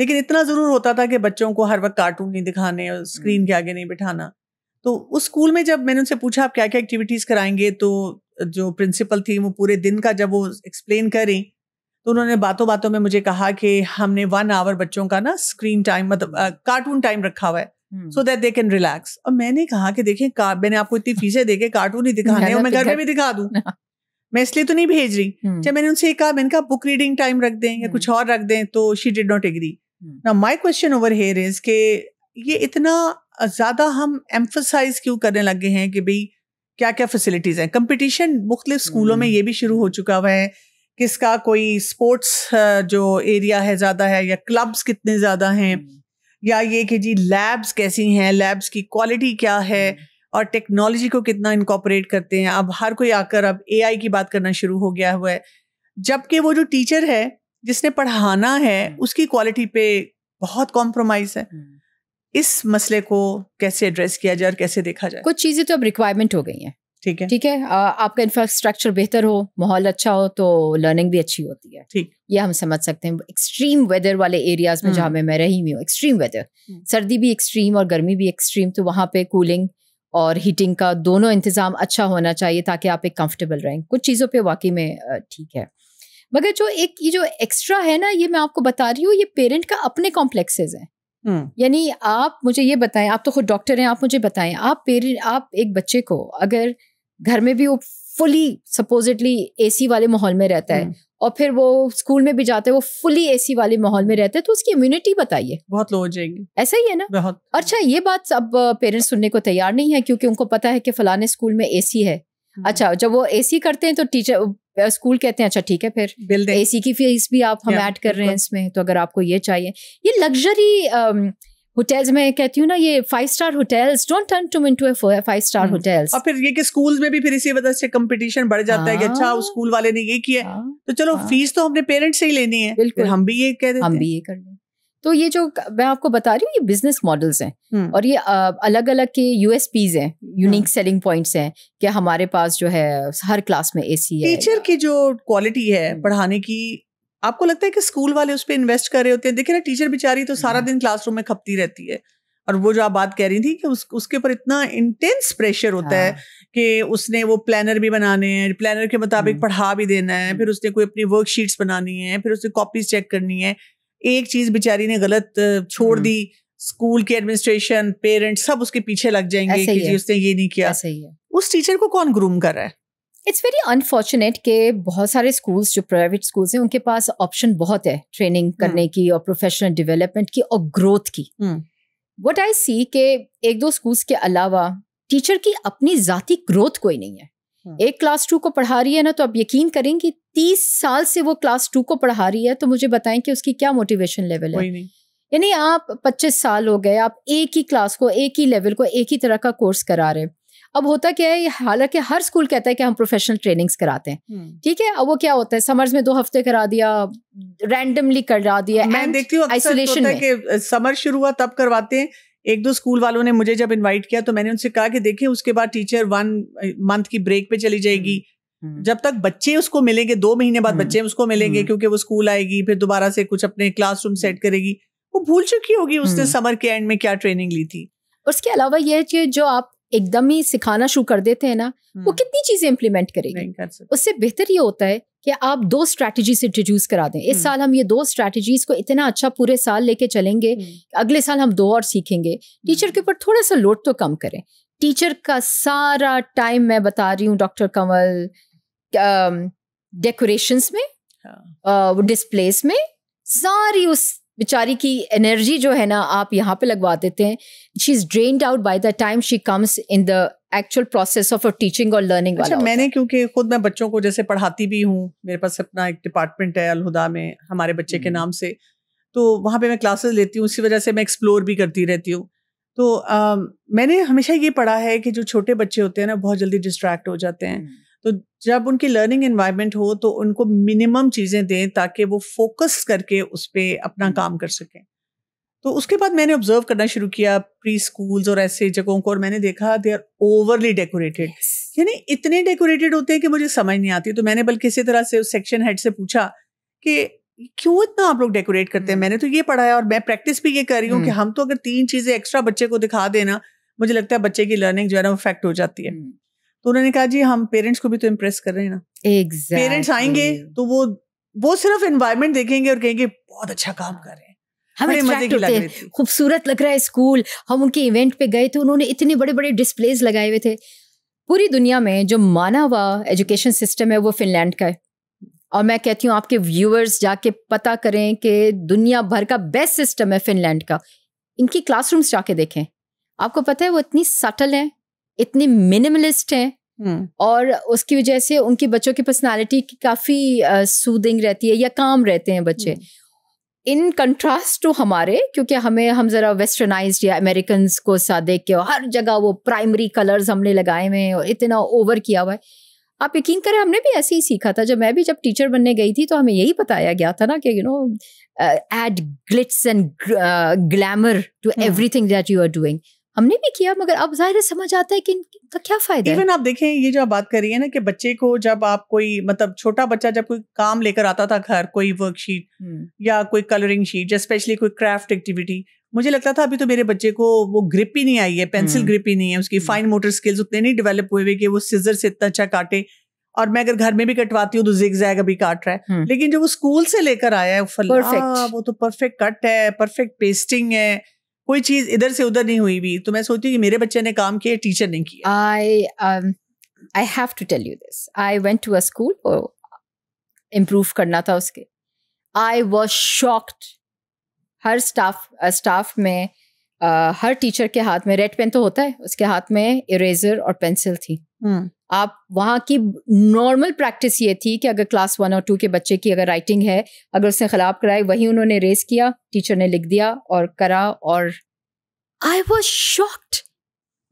लेकिन इतना ज़रूर होता था कि बच्चों को हर वक्त कार्टून नहीं दिखाने और स्क्रीन हम्म। के आगे नहीं बिठाना तो उस स्कूल में जब मैंने उनसे पूछा आप क्या क्या एक्टिविटीज़ कराएंगे तो जो प्रिंसिपल थी वो पूरे दिन का जब वो एक्सप्लेन करें तो उन्होंने बातों बातों में मुझे कहा कि हमने वन आवर बच्चों का ना स्क्रीन टाइम मतलब कार्टून टाइम रखा हुआ है so that they can relax और मैंने कहा कि देखिए मैंने आपको इतनी फीसें देखे कार्टून ही दिखाने और मैं घर तो में भी दिखा दूँ हाँ। मैं इसलिए तो नहीं भेज रही हम्म। जब मैंने उनसे कहा मैंने कहा बुक रीडिंग टाइम रख दें या कुछ हम्म। और रख दें तो शी डिड नॉट एग्री ना my question over here is के ये इतना ज़्यादा हम एम्फोसाइज क्यों करने लगे हैं कि भाई क्या क्या फैसिलिटीज़ हैं कंपटीशन मुख्तलिफ स्कूलों में hmm. ये भी शुरू हो चुका हुआ है किसका कोई स्पोर्ट्स जो एरिया है ज़्यादा है या क्लब्स कितने ज़्यादा हैं hmm. या ये कि जी लैब्स कैसी हैं लैब्स की क्वालिटी क्या है hmm. और टेक्नोलॉजी को कितना इनकॉपरेट करते हैं अब हर कोई आकर अब एआई की बात करना शुरू हो गया हुआ है जबकि वो जो टीचर है जिसने पढ़ाना है हम्म। उसकी क्वालिटी पे बहुत कॉम्प्रोमाइज है हम्म। इस मसले को कैसे एड्रेस किया जाए और कैसे देखा जाए कुछ चीज़ें तो अब रिक्वायरमेंट हो गई हैं ठीक है ठीक है आ, आपका इंफ्रास्ट्रक्चर बेहतर हो माहौल अच्छा हो तो लर्निंग भी अच्छी होती है ठीक ये हम समझ सकते हैं एक्सट्रीम वेदर वाले एरियाज में जहाँ हम्म। मैं रही हुई हूँ एक्सट्रीम वेदर सर्दी भी एक्सट्रीम और गर्मी भी एक्सट्रीम तो वहाँ पे कूलिंग और हीटिंग का दोनों इंतज़ाम अच्छा होना चाहिए ताकि आप एक कंफर्टेबल रहें कुछ चीज़ों पे वाकई में ठीक है मगर जो एक ये जो एक्स्ट्रा है ना ये मैं आपको बता रही हूँ ये पेरेंट का अपने कॉम्प्लेक्सेज हैं हम्म। यानी आप मुझे ये बताएं आप तो खुद डॉक्टर हैं आप मुझे बताएं आप पेरेंट आप एक बच्चे को अगर घर में भी वो फुली सपोजिटली ए वाले माहौल में रहता है हम्म। और फिर वो स्कूल में भी जाते हैं वो फुली ए वाले माहौल में रहते हैं तो उसकी इम्यूनिटी बताइए बहुत लो हो जाएगी ऐसा ही है ना बहुत अच्छा ये बात अब पेरेंट्स सुनने को तैयार नहीं है क्योंकि उनको पता है कि फलाने स्कूल में ए है हम्म। अच्छा जब वो ए करते हैं तो टीचर स्कूल कहते हैं अच्छा ठीक है फिर ए सी की फीस भी आप हम ऐड कर रहे हैं इसमें तो अगर आपको ये चाहिए ये लग्जरी होटल्स um, में कहती हूँ ना ये five star hotels don't turn to into five star hotels और फिर ये कि स्कूल में भी फिर इसी वजह से कंपटीशन बढ़ जाता है कि अच्छा स्कूल हाँ. वाले ने ये किया हाँ, तो चलो फीस हाँ. तो हमने पेरेंट्स से ही लेनी है बिल्कुल हम भी ये कह देते हम भी ये कर लें तो ये जो मैं आपको बता रही हूँ ये बिजनेस मॉडल्स हैं हम्म। और ये अलग अलग के यूएसपीज हैं यूनिक सेलिंग पॉइंट्स हैं कि हमारे पास जो है हर क्लास में एसी है टीचर की जो क्वालिटी है हम्म। पढ़ाने की आपको लगता है कि स्कूल वाले उस पर इन्वेस्ट कर रहे होते हैं देखिए ना टीचर बेचारी तो सारा हम्म। दिन क्लासरूम में खपती रहती है और वो जो आप बात कह रही थी कि उस उसके ऊपर इतना इंटेंस प्रेशर होता हाँ। है कि उसने वो प्लानर भी बनाने हैं प्लानर के मुताबिक पढ़ा भी देना है फिर उसने कोई अपनी वर्कशीट्स बनानी है फिर उसने कॉपीज चेक करनी है एक चीज बेचारी ने गलत छोड़ हम्म। दी स्कूल के एडमिनिस्ट्रेशन पेरेंट्स सब उसके पीछे लग जाएंगे कि जी उसने ये नहीं किया सही है उस टीचर को कौन ग्रूम कर रहा है इट्स वेरी अनफॉर्चुनेट के बहुत सारे स्कूल्स जो प्राइवेट स्कूल्स हैं उनके पास ऑप्शन बहुत है ट्रेनिंग हम्म। करने की और प्रोफेशनल डेवलपमेंट की और ग्रोथ की वट आई सी के एक दो स्कूल्स के अलावा टीचर की अपनी जाति ग्रोथ कोई नहीं है हम्म। एक क्लास टू को पढ़ा रही है ना तो आप यकीन करें कि तीस साल से वो क्लास टू को पढ़ा रही है तो मुझे बताएं कि उसकी क्या मोटिवेशन लेवल है यानी आप पच्चीस साल हो गए आप एक ही क्लास को एक ही लेवल को एक ही तरह का कोर्स करा रहे अब होता क्या है हालांकि हर स्कूल कहता है कि हम प्रोफेशनल ट्रेनिंग्स कराते हैं हम्म। ठीक है अब वो क्या होता है समर्स में दो हफ्ते करा दिया रैंडमली करा दिया मैं देखती आइसोलेशन तो में समर शुरू हुआ तब करवाते हैं एक दो स्कूल वालों ने मुझे जब इनवाइट किया तो मैंने उनसे कहा कि देखिए उसके बाद टीचर वन मंथ की ब्रेक पे चली जाएगी हम्म। हम्म। जब तक बच्चे उसको मिलेंगे दो महीने बाद हम्म। बच्चे उसको मिलेंगे हम्म। क्योंकि वो स्कूल आएगी फिर दोबारा से कुछ अपने क्लासरूम सेट करेगी वो भूल चुकी होगी उसने समर के एंड में क्या ट्रेनिंग ली थी उसके अलावा यह कि जो आप एकदम ही सिखाना शुरू कर देते हैं ना वो कितनी चीजें इम्प्लीमेंट करेगी उससे बेहतर ये होता है कि आप दो स्ट्रैटेजीज इंट्रोड्यूस करा दें इस साल हम ये दो स्ट्रैटेजीज को इतना अच्छा पूरे साल लेके चलेंगे अगले साल हम दो और सीखेंगे टीचर के ऊपर थोड़ा सा लोड तो कम करें टीचर का सारा टाइम मैं बता रही हूँ डॉक्टर कंवल डेकोरेशंस um, में हाँ। uh, वो डिस्प्लेस में सारी उस बेचारी की एनर्जी जो है ना आप यहाँ पे लगवा देते हैं she is drained out by the time she comes in the actual process of teaching और लर्निंग अच्छा, मैंने क्योंकि खुद मैं बच्चों को जैसे पढ़ाती भी हूँ मेरे पास अपना एक डिपार्टमेंट है अलहुदा में हमारे बच्चे के हम्म। नाम से तो वहाँ पे मैं क्लासेस लेती हूँ उसी वजह से मैं एक्सप्लोर भी करती रहती हूँ तो आ, um, मैंने हमेशा ये पढ़ा है कि जो छोटे बच्चे होते हैं ना बहुत जल्दी डिस्ट्रैक्ट हो जाते हैं हम्म। तो जब उनकी लर्निंग एनवायरनमेंट हो तो उनको मिनिमम चीज़ें दें ताकि वो फोकस करके उस पर अपना हम्म। काम कर सकें तो उसके बाद मैंने ऑब्जर्व करना शुरू किया प्री स्कूल्स और ऐसे जगहों को और मैंने देखा दे आर ओवरली डेकोरेटेड यानी इतने डेकोरेटेड होते हैं कि मुझे समझ नहीं आती तो मैंने बल्कि इसी तरह से उस सेक्शन हेड से पूछा कि क्यों इतना आप लोग डेकोरेट करते हैं हम्म। मैंने तो ये पढ़ाया और मैं प्रैक्टिस भी ये कर रही हूँ कि हम्म। हम तो अगर तीन चीज़ें एक्स्ट्रा बच्चे को दिखा देना मुझे लगता है बच्चे की लर्निंग जो है ना वो इफेक्ट हो जाती है तो उन्होंने कहा जी हम पेरेंट्स को भी तो इम्प्रेस कर रहे हैं ना exactly. पेरेंट्स आएंगे तो वो वो सिर्फ एनवायरमेंट देखेंगे और कहेंगे बहुत अच्छा काम कर रहे हैं हम अट्रैक्ट होते खूबसूरत लग रहा है स्कूल हम उनके इवेंट पे गए थे तो उन्होंने इतने बड़े बड़े डिस्प्लेज लगाए हुए थे पूरी दुनिया में जो माना हुआ एजुकेशन सिस्टम है वो फिनलैंड का है और मैं कहती हूँ आपके व्यूअर्स जाके पता करें कि दुनिया भर का बेस्ट सिस्टम है फिनलैंड का इनकी क्लासरूम्स जाके देखें आपको पता है वो इतनी सटल हैं इतने मिनिमलिस्ट हैं हम्म। और उसकी वजह से उनके बच्चों की पर्सनालिटी की काफ़ी सूदिंग रहती है या काम रहते हैं बच्चे हम्म। इन कंट्रास्ट टू हमारे क्योंकि हमें हम ज़रा वेस्टर्नाइज या अमेरिकन को सा देख के हर जगह वो प्राइमरी कलर्स हमने लगाए हुए हैं और इतना ओवर किया हुआ है आप यकीन करें हमने भी ऐसे ही सीखा था जब मैं भी जब टीचर बनने गई थी तो हमें यही बताया गया था ना कि you know add glitz and glamour to everything that you are doing हमने भी किया मगर अब जाहिर समझ आता है कि इनका क्या फायदा इवन आप देखें ये जो आप बात कर रही है ना कि बच्चे को जब आप कोई मतलब छोटा बच्चा जब कोई काम लेकर आता था घर कोई वर्कशीट हम्म। या कोई कलरिंग शीट या स्पेशली कोई क्राफ्ट एक्टिविटी मुझे लगता था अभी तो मेरे बच्चे को वो ग्रिप ही नहीं आई है पेंसिल ग्रिप हम्म। ही नहीं है उसकी फाइन मोटर स्किल्स उतने नहीं डेवलप हुए हुए कि वो सीजर से इतना अच्छा काटे और मैं अगर घर में भी कटवाती हूँ तो जिग जैग अभी काट रहा है हम्म। लेकिन जो वो स्कूल से लेकर आया है वो तो परफेक्ट कट है परफेक्ट पेस्टिंग है कोई चीज इधर से उधर नहीं हुई भी तो मैं सोचती हूँ कि मेरे बच्चे ने काम किया टीचर ने किया I I have to tell you this I went to a school improve करना था उसके आई वॉज शॉक्ड हर स्टाफ स्टाफ में आ, हर टीचर के हाथ में रेड पेन तो होता है उसके हाथ में इरेजर और पेंसिल थी hmm. आप वहाँ की नॉर्मल प्रैक्टिस ये थी कि अगर क्लास वन और टू के बच्चे की अगर राइटिंग है अगर उसने खराब कराई वही उन्होंने इरेज किया टीचर ने लिख दिया और करा और आई वॉज शॉक्ड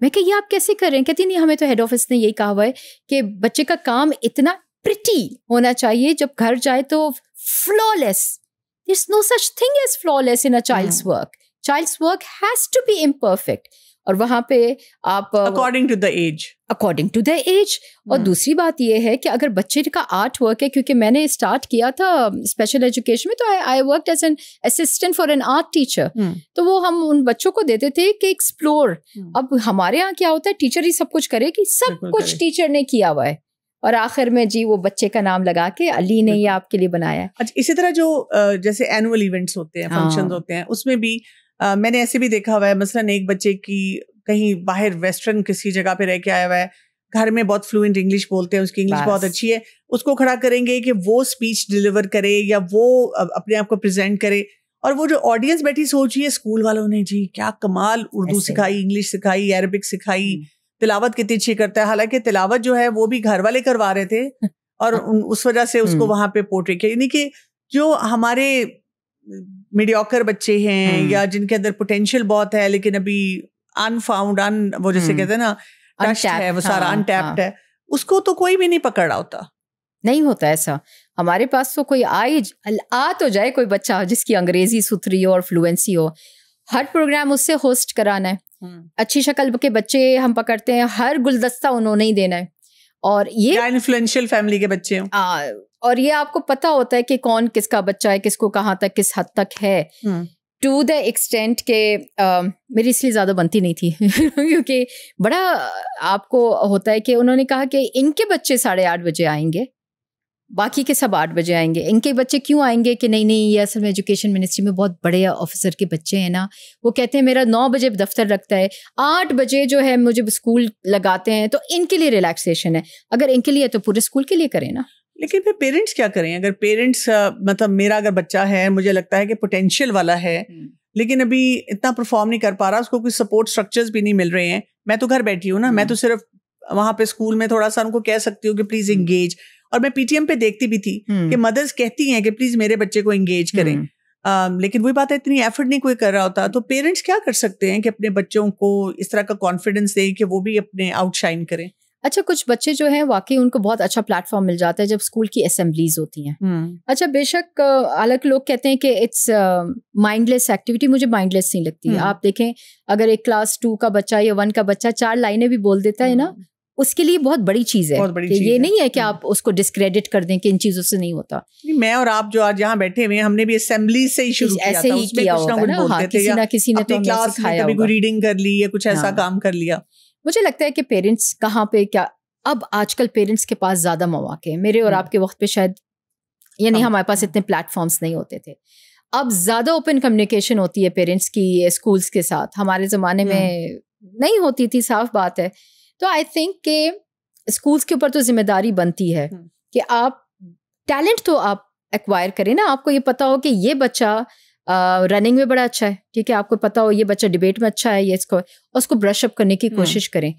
मैं कह ये आप कैसे कर रहे हैं कहती नहीं हमें तो हेड ऑफिस ने यही कहा हुआ है कि बच्चे का काम इतना प्रिटी होना चाहिए जब घर जाए तो flawless it's no such thing is flawless in a child's work child work has to be imperfect और वहां पे आप according to the age according to the age और hmm. दूसरी बात यह है कि अगर बच्चे का आर्ट वर्क है क्योंकि मैंने स्टार्ट किया था स्पेशल um, एजुकेशन में तो I work as an assistant for an art teacher तो वो हम उन बच्चों को देते थे कि एक्सप्लोर hmm. अब हमारे यहाँ क्या होता है टीचर ही सब कुछ करे कि सब कुछ टीचर ने किया हुआ है और आखिर में जी वो बच्चे का नाम लगा के अली ने ये आपके लिए बनाया अच्छा इसी तरह जो uh, जैसे एनुअल इवेंट्स होते हैं फंक्शंस हाँ। होते हैं उसमें भी मैंने ऐसे भी देखा हुआ है मसलन एक बच्चे की कहीं बाहर वेस्टर्न किसी जगह पे रह के आया हुआ है घर में बहुत फ्लुएंट इंग्लिश बोलते हैं उसकी इंग्लिश बहुत अच्छी है उसको खड़ा करेंगे कि वो स्पीच डिलीवर करे या वो अपने आप को प्रेजेंट करे और वो जो ऑडियंस बैठी सोच रही है स्कूल वालों ने जी क्या कमाल उर्दू सिखाई इंग्लिश सिखाई अरबिक सिखाई हम्म। तिलावत कितनी अच्छी करता है हालांकि तिलावत जो है वो भी घर वाले करवा रहे थे और उस वजह से उसको हम्म। वहां पे पोर्ट्रेट किया यानी कि जो हमारे मीडियोकर बच्चे हैं हम्म। या जिनके अंदर पोटेंशियल बहुत है लेकिन अभी अनफाउंड अन वो जैसे हम्म। कहते हैं ना टस्ट है वो सारा अनटैप्ड हाँ, हाँ। है उसको तो कोई भी नहीं पकड़ा होता नहीं होता ऐसा हमारे पास तो कोई आए आ तो जाए कोई बच्चा जिसकी अंग्रेजी सुथरी हो और फ्लुएंसी हो हर प्रोग्राम उससे होस्ट कराना है हम्म। अच्छी शक्ल के बच्चे हम पकड़ते हैं हर गुलदस्ता उन्होंने ही देना है और ये इन्फ्लुएंशियल फैमिली के बच्चे हो और ये आपको पता होता है कि कौन किसका बच्चा है किसको कहाँ तक किस हद तक है टू द एक्सटेंट के आ, मेरी इसलिए ज़्यादा बनती नहीं थी क्योंकि बड़ा आपको होता है कि उन्होंने कहा कि इनके बच्चे साढ़े आठ बजे आएंगे बाकी के सब आठ बजे आएंगे इनके बच्चे क्यों आएंगे कि नहीं नहीं ये असल में एजुकेशन मिनिस्ट्री में बहुत बड़े ऑफिसर के बच्चे हैं ना वो कहते हैं मेरा नौ बजे दफ्तर रखता है आठ बजे जो है मुझे स्कूल लगाते हैं तो इनके लिए रिलैक्सेशन है अगर इनके लिए तो पूरे स्कूल के लिए करें ना लेकिन फिर पेरेंट्स क्या करें अगर पेरेंट्स मतलब मेरा अगर बच्चा है मुझे लगता है कि पोटेंशियल वाला है हम्म। लेकिन अभी इतना परफॉर्म नहीं कर पा रहा उसको कोई सपोर्ट स्ट्रक्चर्स भी नहीं मिल रहे हैं मैं तो घर बैठी हूँ ना मैं हम्म। तो सिर्फ वहाँ पे स्कूल में थोड़ा सा उनको कह सकती हूँ कि प्लीज़ हम्म। इंगेज और मैं पीटीएम पे देखती भी थी हम्म। कि मदर्स कहती हैं कि प्लीज मेरे बच्चे को इंगेज करें आ, हम्म। लेकिन वही बात है इतनी एफर्ट नहीं कोई कर रहा होता तो पेरेंट्स क्या कर सकते हैं कि अपने बच्चों को इस तरह का कॉन्फिडेंस दें कि वो भी अपने आउटशाइन करें अच्छा कुछ बच्चे जो हैं वाकई उनको बहुत अच्छा प्लेटफॉर्म मिल जाता है जब स्कूल की असेंबलीज होती हैं हम्म। अच्छा बेशक अलग लोग कहते हैं कि इट्स माइंडलेस एक्टिविटी मुझे माइंडलेस नहीं लगती आप देखें अगर एक क्लास टू का बच्चा या वन का बच्चा चार लाइनें भी बोल देता है ना उसके लिए बहुत बड़ी चीज है बड़ी चीज़ ये है। नहीं है कि आप हम्म। उसको डिस्क्रेडिट कर दें कि इन चीजों से नहीं होता मैं और आप जो आज यहाँ बैठे हुए हमने भी असेंबली से ही शुरू किया ऐसे ही किया होगा ना हाँ, किसी ना किसी ने तो क्लास में कभी रीडिंग कर ली या कुछ ऐसा हाँ। काम कर लिया मुझे लगता है कि पेरेंट्स कहाँ पे क्या अब आजकल पेरेंट्स के पास ज्यादा मौाक़े हैं मेरे और हम्म। आपके वक्त पे शायद यानी हाँ। हमारे पास इतने प्लेटफॉर्म्स नहीं होते थे अब ज्यादा ओपन कम्युनिकेशन होती है पेरेंट्स की स्कूल्स के साथ हमारे जमाने हम्म। में नहीं होती थी साफ बात है तो आई थिंक के स्कूल्स के ऊपर तो जिम्मेदारी बनती है हम्म। कि आप टैलेंट तो आप एक्वायर करें ना आपको ये पता हो कि ये बच्चा रनिंग में बड़ा अच्छा है ठीक है आपको पता हो ये बच्चा डिबेट में अच्छा है ये इसको उसको ब्रश अप करने की हम्म। कोशिश करें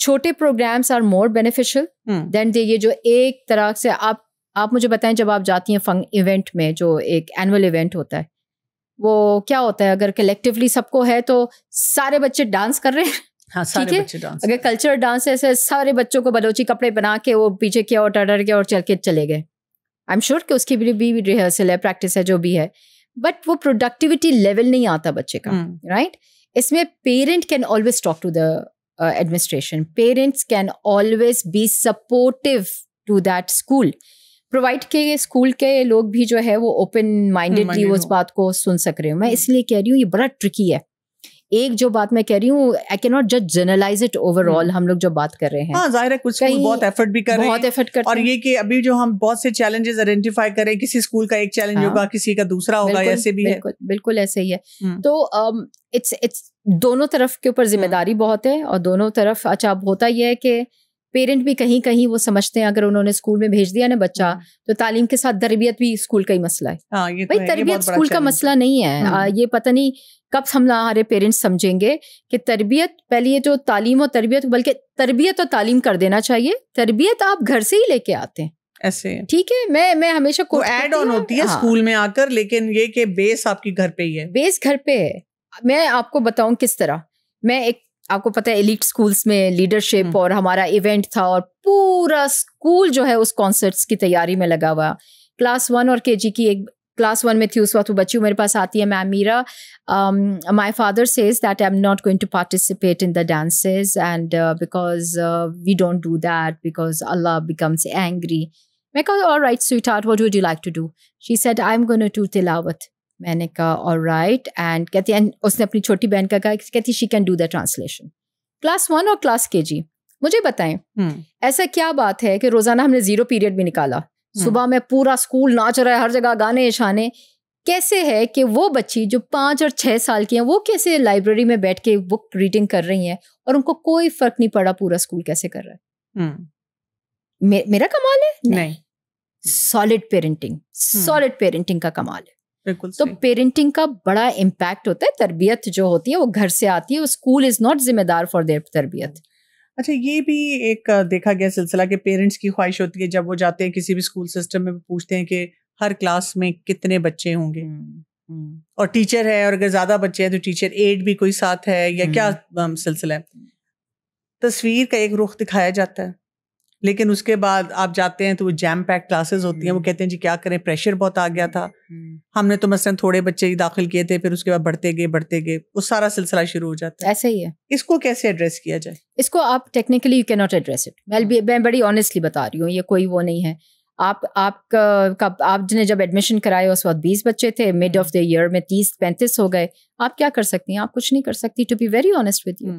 छोटे programmes are more beneficial than they ये जो एक तरह से आप आप मुझे बताएं जब आप जाती हैं फंग इवेंट में जो एक एनुअल इवेंट होता है वो क्या होता है अगर कलेक्टिवली सबको है तो सारे बच्चे डांस कर रहे हैं हाँ सारे बच्चे डांस अगर कल्चर डांस ऐसे सारे बच्चों को बलोची कपड़े बना के वो पीछे किया और टर के और चल के चले गए आई एम श्योर कि उसकी भी, भी रिहर्सल है प्रैक्टिस है जो भी है बट वो प्रोडक्टिविटी लेवल नहीं आता बच्चे का राइट हम्म। इसमें parent can always talk to the administration parents can always be supportive to that school provide के स्कूल के लोग भी जो है वो ओपन माइंडेडली उस बात को सुन सक रहे हो मैं हम्म। इसलिए कह रही हूँ ये बड़ा ट्रिकी है एक जो बात मैं कह रही हूँ आई के not just generalise it overall हम लोग जो बात कर रहे हैं हाँ जाहिर है कुछ स्कूल बहुत एफर्ट भी कर रहे हैं बहुत एफर्ट करते और ये कि अभी जो हम बहुत से चैलेंजेस आइडेंटिफाई करें किसी स्कूल का एक चैलेंज हाँ, होगा किसी का दूसरा होगा ऐसे भी बिल्कुल, है बिल्कुल ऐसे ही है hmm. तो इट्स um, इट्स दोनों तरफ के ऊपर hmm. जिम्मेदारी बहुत है और दोनों तरफ अच्छा अब होता यह है कि पेरेंट भी कहीं कहीं वो समझते हैं अगर उन्होंने स्कूल में भेज दिया ना बच्चा हम्म। तो तालीम के साथ तरबियत भी स्कूल का ही मसला है हाँ, तो भाई तरबियत स्कूल का मसला नहीं है हम्म। ये पता नहीं कब हम हमारे पेरेंट्स समझेंगे कि तरबियत पहले ये जो तालीम और तरबियत बल्कि तरबियत और तालीम कर देना चाहिए तरबियत आप घर से ही लेके आते हैं ऐसे ठीक है मैं मैं हमेशा को एड ऑन होती है हाँ। स्कूल में आकर लेकिन ये कि बेस आपकी घर पे ही है बेस घर पे है मैं आपको बताऊं किस तरह मैं एक आपको पता है एलिट स्कूल्स में लीडरशिप हम्म। और हमारा इवेंट था और पूरा स्कूल जो है उस कॉन्सर्ट्स की तैयारी में लगा हुआ क्लास वन और के की एक क्लास वन में थी उस वक्त वो बच्ची मेरे पास आती है ma'am Meera my father says that I am not going to participate in the dances and because we don't do that because Allah becomes angry मैं कहूँ और right sweetheart what would you like to do she said I am gonna तिलावत मैंने कहा और राइट एंड कहती एंड उसने अपनी छोटी बहन का कहा कहती she can do the translation class one और क्लास के जी मुझे बताएं हम्म। ऐसा क्या बात है कि रोजाना हमने जीरो पीरियड भी निकाला हम्म। सुबह में पूरा स्कूल नाच रहा है हर जगह गाने शाने कैसे है कि वो बच्ची जो पाँच और छः साल की हैं वो कैसे लाइब्रेरी में बैठ के बुक रीडिंग कर रही हैं और उनको कोई फर्क नहीं पड़ा पूरा स्कूल कैसे कर रहा है हम्म। मे, मेरा कमाल है नहीं सॉलिड पेरेंटिंग सॉलिड पेरेंटिंग का कमाल है तो पेरेंटिंग का बड़ा इम्पैक्ट होता है तरबियत जो होती है वो घर से आती है वो स्कूल इज नॉट जिम्मेदार फॉर देयर तरबियत अच्छा ये भी एक देखा गया सिलसिला कि पेरेंट्स की ख्वाहिश होती है जब वो जाते हैं किसी भी स्कूल सिस्टम में पूछते हैं कि हर क्लास में कितने बच्चे होंगे हम्म, हम्म। और टीचर है और अगर ज्यादा बच्चे हैं तो टीचर एड भी कोई साथ है या क्या हम्म। सिलसिला है तस्वीर का एक रुख दिखाया जाता है लेकिन उसके बाद आप जाते हैं तो वो जैम पैक क्लासेस होती हैं वो हम्म। कहते हैं जी क्या करें प्रेशर बहुत आ गया था हम्म, हम्म। हमने तो मसलन थोड़े बच्चे ही दाखिल किए थे फिर उसके बाद बढ़ते गए बढ़ते गए वो सारा सिलसिला शुरू हो जाता है ऐसे ही है इसको कैसे एड्रेस किया जाए इसको आप technically you not address it मैं मैं बड़ी ऑनेस्टली बता रही हूँ ये कोई वो नहीं है आप आपका कब आपने जब एडमिशन कराए उस वक्त बीस बच्चे थे मिड ऑफ द ईयर में तीस पैंतीस हो गए आप क्या कर सकती हैं आप कुछ नहीं कर सकती to be very honest with you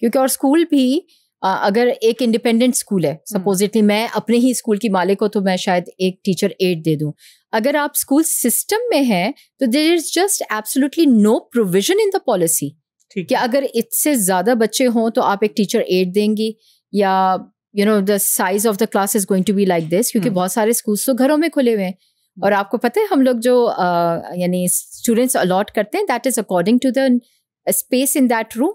क्योंकि और स्कूल भी अगर एक इंडिपेंडेंट स्कूल है सपोजिटली हम्म। मैं अपने ही स्कूल की मालिक हो तो मैं शायद एक टीचर एड दे दूं अगर आप स्कूल सिस्टम में हैं तो there is just absolutely no provision in the policy कि अगर इससे ज्यादा बच्चे हों तो आप एक टीचर एड देंगी या you know the size of the class is going to be like this क्योंकि हम्म। बहुत सारे स्कूल्स तो घरों में खुले हुए हैं हम्म। और आपको पता है हम लोग जो यानी स्टूडेंट्स अलॉट करते हैं that is according to the space in that room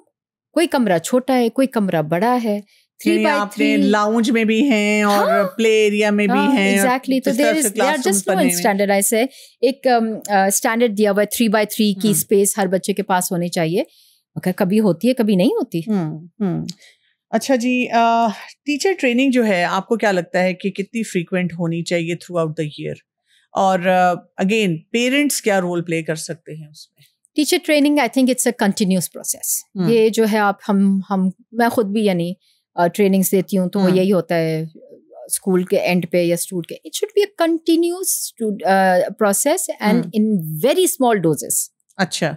कोई कमरा छोटा है कोई कमरा बड़ा है थ्री बाई लाउंज में भी है और हाँ, प्ले एरिया में हाँ, भी हैं एग्जैक्टली तो there is there just no standardise है एक स्टैंडर्ड um, दिया हुआ है थ्री बाय थ्री की स्पेस हम्म। हर बच्चे के पास होने चाहिए मगर कभी होती है कभी नहीं होती हम्म, हम्म। अच्छा जी टीचर ट्रेनिंग जो है आपको क्या लगता है कि कितनी फ्रीक्वेंट होनी चाहिए थ्रू आउट द ईयर और अगेन पेरेंट्स क्या रोल प्ले कर सकते हैं उसमें teacher training I think it's a continuous process ये जो है आप हम हम मैं खुद भी यानी ट्रेनिंग्स uh, देती हूँ तो हुँ. Hmm. यही होता है स्कूल के एंड पे या स्टूड के it should be a continuous process and in very small doses अच्छा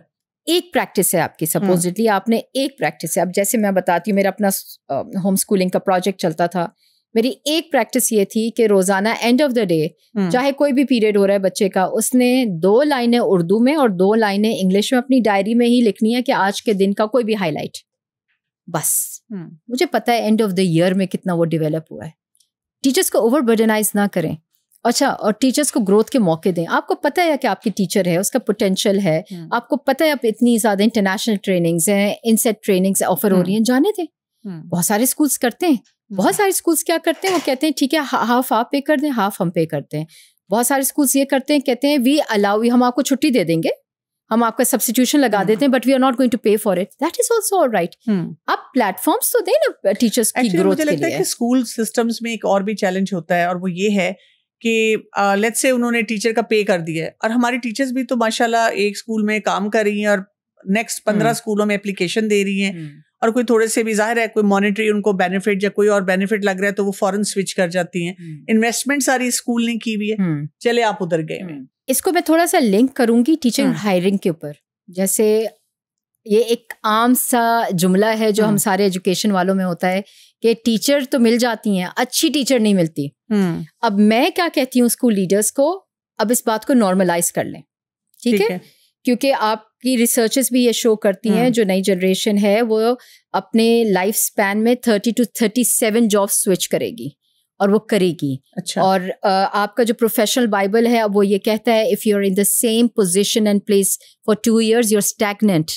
एक प्रैक्टिस है आपकी सपोजिटली hmm. आपने एक प्रैक्टिस है अब जैसे मैं बताती हूँ मेरा अपना होम uh, स्कूलिंग का प्रोजेक्ट चलता था मेरी एक प्रैक्टिस ये थी कि रोजाना एंड ऑफ द डे चाहे कोई भी पीरियड हो रहा है बच्चे का उसने दो लाइनें उर्दू में और दो लाइनें इंग्लिश में अपनी डायरी में ही लिखनी है कि आज के दिन का कोई भी हाईलाइट बस हम्म। मुझे पता है एंड ऑफ द ईयर में कितना वो डेवलप हुआ है टीचर्स को ओवर बर्डनाइज ना करें अच्छा और टीचर्स को ग्रोथ के मौके दें आपको पता है कि आपकी टीचर है उसका पोटेंशियल है हम्म। आपको पता है आप इतनी ज्यादा इंटरनेशनल ट्रेनिंग्स हैं इनसेट ट्रेनिंग्स ऑफर हो रही हम्म। हैं जाने दें बहुत सारे स्कूल्स करते हैं बहुत हम्म। सारे स्कूल्स क्या करते हैं वो कहते हैं ठीक है हाफ आप पे कर दें हाफ हम पे करते हैं बहुत सारे स्कूल्स ये करते हैं कहते हैं वी अलाउ हम आपको छुट्टी दे देंगे हम आपका सब्सटीट्यूशन लगा hmm. देते हैं but we are not going to pay for it that is also all right अब प्लेटफॉर्म्स तो दें ना टीचर्स की ग्रोथ के लिए है कि स्कूल सिस्टम्स में एक और भी चैलेंज होता है और वो ये है कि लेट्स uh, से उन्होंने टीचर का पे कर दिया है और हमारी टीचर्स भी तो माशाल्लाह एक स्कूल में काम कर रही हैं और नेक्स्ट पंद्रह स्कूलों हम्म। में एप्लीकेशन दे रही हैं और कोई थोड़े से भी जाहिर है कोई मॉनिटरी उनको बेनिफिट या कोई और बेनिफिट लग रहा है तो वो फॉरन स्विच कर जाती हैं इन्वेस्टमेंट हम्म। सारी स्कूल ने की हुई है हम्म। चले आप उधर गए हम्म। इसको मैं थोड़ा सा लिंक करूंगी टीचिंग हायरिंग के ऊपर जैसे ये एक आम सा जुमला है जो हम हाँ। सारे एजुकेशन वालों में होता है कि टीचर तो मिल जाती हैं अच्छी टीचर नहीं मिलती अब मैं क्या कहती हूँ स्कूल लीडर्स को अब इस बात को नॉर्मलाइज कर लें ठीक है क्योंकि आप की रिसर्चेस भी ये शो करती हैं हाँ। जो नई जनरेशन है वो अपने लाइफ स्पैन में thirty two thirty seven job switch करेगी और वो करेगी अच्छा और uh, आपका जो प्रोफेशनल बाइबल है वो ये कहता है if you are in the same position and place for two years you are stagnant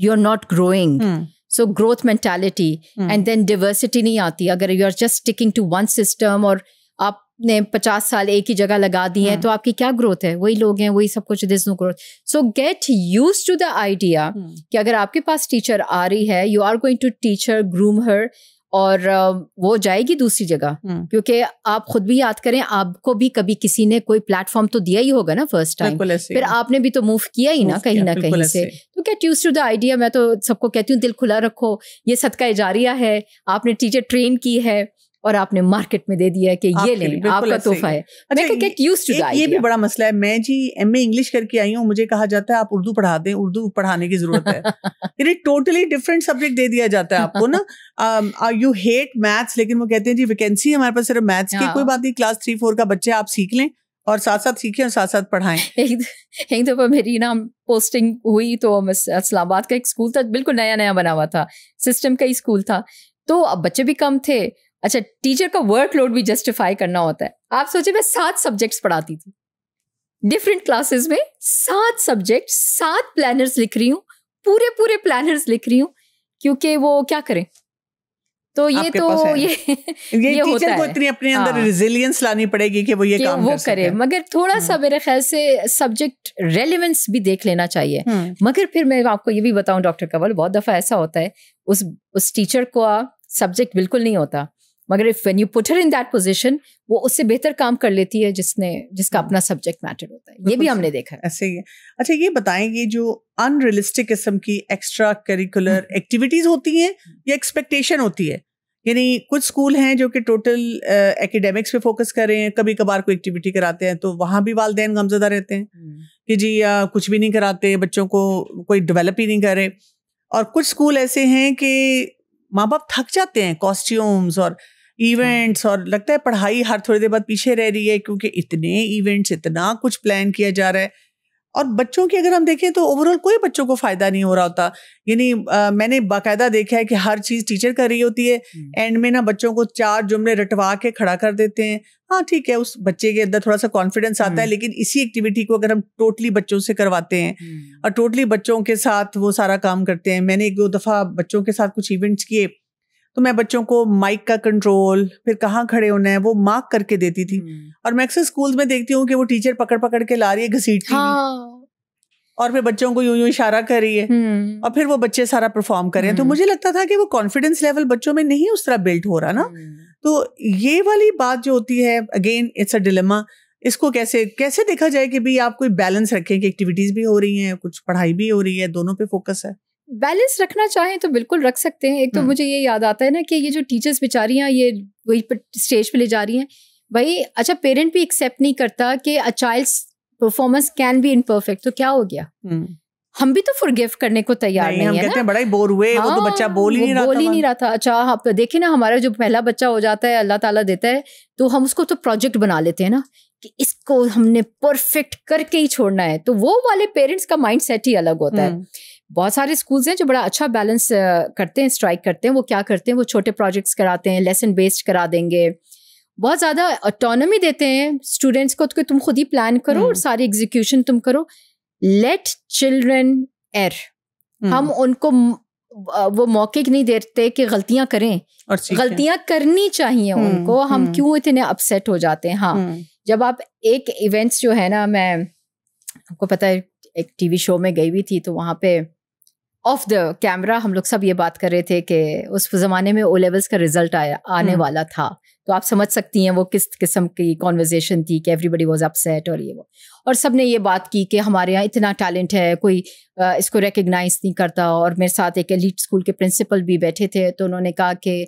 you are not growing so growth mentality and then diversity नहीं आती अगर you are just sticking to one system और आप ने पचास साल एक ही जगह लगा दी है हाँ। तो आपकी क्या ग्रोथ है वही लोग हैं वही सब कुछ this no growth so get used to the idea कि अगर आपके पास टीचर आ रही है you are going to teacher groom her और वो जाएगी दूसरी जगह हम्म। क्योंकि आप खुद भी याद करें आपको भी कभी किसी ने कोई प्लेटफॉर्म तो दिया ही होगा ना फर्स्ट टाइम फिर आपने भी तो मूव किया ही ना कहीं ना कहीं से तो get used to the idea मैं तो सबको कहती हूँ दिल खुला रखो ये सदका जारिया है आपने टीचर ट्रेन की है और आपने मार्केट में दे दिया है कि ये ले आपका तोहफा है अच्छा, तो ये भी बड़ा मसला है मैं जी एम इंग्लिश करके आई हूँ मुझे कहा जाता है आप उर्दू पढ़ा दें उर्दू पढ़ाने की जरूरत है फिर टोटली डिफरेंट सब्जेक्ट दे दिया जाता है आपको ना यू हेट मैथ्स लेकिन वो कहते हैं जी वैकेंसी हमारे पास सिर्फ मैथ्स की कोई हाँ। बात नहीं क्लास थ्री फोर का बच्चे आप सीख लें और साथ साथ सीखें और साथ साथ पढ़ाएं एक एक दफा मेरी ना पोस्टिंग हुई तो इस्लामाबाद का एक स्कूल था बिल्कुल नया नया बना हुआ था सिस्टम का ही स्कूल था तो अब बच्चे भी कम थे अच्छा टीचर का वर्कलोड भी जस्टिफाई करना होता है आप सोचे मैं सात सब्जेक्ट्स पढ़ाती थी डिफरेंट क्लासेस में सात सब्जेक्ट सात प्लानर्स लिख रही हूँ पूरे पूरे प्लानर्स लिख रही हूँ क्योंकि वो क्या करें तो ये तो ये ये, ये होता है। को इतनी अपने अंदर रिजिलियंस हाँ। लानी पड़ेगी कि वो ये कि काम वो कर करे मगर थोड़ा सा हम्म। मेरे ख्याल से सब्जेक्ट रेलिवेंस भी देख लेना चाहिए हम्म। मगर फिर मैं आपको ये भी बताऊं डॉक्टर कंवल बहुत दफ़ा ऐसा होता है उस उस टीचर को सब्जेक्ट बिल्कुल नहीं होता मगर if when you put her in that position वो उससे बेहतर काम कर लेती है जिसने जिसका hmm. अपना सब्जेक्ट मैटर होता है ये भी हमने देखा है ऐसे ही है अच्छा ये बताएं ये जो अनरियलिस्टिक किस्म की एक्स्ट्रा करिकुलर एक्टिविटीज होती हैं hmm. या एक्सपेक्टेशन होती है यानी कुछ स्कूल हैं जो कि टोटल एकेडमिक्स uh, पे फोकस कर रहे हैं कभी कभार कोई एक्टिविटी कराते हैं तो वहाँ भी वालदे गमजदा रहते हैं hmm. कि जी आ, कुछ भी नहीं कराते बच्चों को कोई डेवलप ही नहीं कर रहे और कुछ स्कूल ऐसे हैं कि माँ बाप थक जाते हैं कॉस्ट्यूम्स और इवेंट्स हाँ। और लगता है पढ़ाई हर थोड़ी देर बाद पीछे रह रही है क्योंकि इतने इवेंट्स इतना कुछ प्लान किया जा रहा है और बच्चों की अगर हम देखें तो ओवरऑल कोई बच्चों को फ़ायदा नहीं हो रहा होता यानी मैंने बाकायदा देखा है कि हर चीज़ टीचर कर रही होती है एंड में ना बच्चों को चार जुमले रटवा के खड़ा कर देते हैं हाँ ठीक है उस बच्चे के अंदर थोड़ा सा कॉन्फिडेंस आता है लेकिन इसी एक्टिविटी को अगर हम टोटली बच्चों से करवाते हैं और टोटली बच्चों के साथ वो सारा काम करते हैं मैंने एक दो दफ़ा बच्चों के साथ कुछ इवेंट्स किए तो मैं बच्चों को माइक का कंट्रोल फिर कहाँ खड़े होना है वो मार्क करके देती थी हम्म। और मैं अक्सर स्कूल में देखती हूँ कि वो टीचर पकड़ पकड़ के ला रही है घसीटती हाँ। और फिर बच्चों को यूं यूं इशारा कर रही है हम्म। और फिर वो बच्चे सारा परफॉर्म कर रहे हैं तो हम्म। मुझे लगता था कि वो कॉन्फिडेंस लेवल बच्चों में नहीं उस तरह बिल्ट हो रहा ना तो ये वाली बात जो होती है अगेन इट्स अ डिलेमा इसको कैसे कैसे देखा जाए कि भाई आप कोई बैलेंस रखें कि एक्टिविटीज भी हो रही हैं कुछ पढ़ाई भी हो रही है दोनों पे फोकस है बैलेंस रखना चाहें तो बिल्कुल रख सकते हैं एक तो हम्म। मुझे ये याद आता है ना कि ये जो टीचर्स बेचारियाँ ये वही स्टेज पे ले जा रही हैं भाई अच्छा पेरेंट भी एक्सेप्ट नहीं करता कि a child performance can be imperfect तो क्या हो गया हम्म। हम भी तो फॉरगिव करने को तैयार नहीं, नहीं हम है कहते हैं बड़ा ही बोर हुए हाँ, वो तो बच्चा हाँ, बोल ही नहीं रहा बोल ही नहीं रहा था अच्छा आप हाँ, देखे ना हमारा जो पहला बच्चा हो जाता है अल्लाह ताला देता है तो हम उसको तो प्रोजेक्ट बना लेते हैं ना कि इसको हमने परफेक्ट करके ही छोड़ना है तो वो वाले पेरेंट्स का माइंड सेट ही अलग होता है हम्म। बहुत सारे स्कूल्स हैं जो बड़ा अच्छा बैलेंस करते हैं स्ट्राइक करते हैं वो क्या करते हैं वो छोटे प्रोजेक्ट्स कराते हैं लेसन बेस्ड करा देंगे बहुत ज़्यादा ऑटोनमी देते हैं स्टूडेंट्स को तो तुम खुद ही प्लान करो और हम्म। सारी एग्जीक्यूशन तुम करो लेट चिल्ड्रन एर हम उनको वो मौके नहीं देते कि गलतियां करें और गलतियां करनी चाहिए हम्म, उनको हम हम्म। क्यों इतने अपसेट हो जाते हैं हाँ जब आप एक इवेंट्स जो है ना मैं आपको पता है एक टीवी शो में गई हुई थी तो वहां पे ऑफ द कैमरा हम लोग सब ये बात कर रहे थे कि उस ज़माने में ओ लेवल्स का रिजल्ट आया आने हम्म। वाला था तो आप समझ सकती हैं वो किस किस्म की कॉन्वर्जेसन थी कि एवरीबडी वॉज अपसेट और ये वो और सब ने ये बात की कि हमारे यहाँ इतना टैलेंट है कोई इसको रिकग्नाइज नहीं करता और मेरे साथ एक एलिट स्कूल के प्रिंसिपल भी बैठे थे तो उन्होंने कहा कि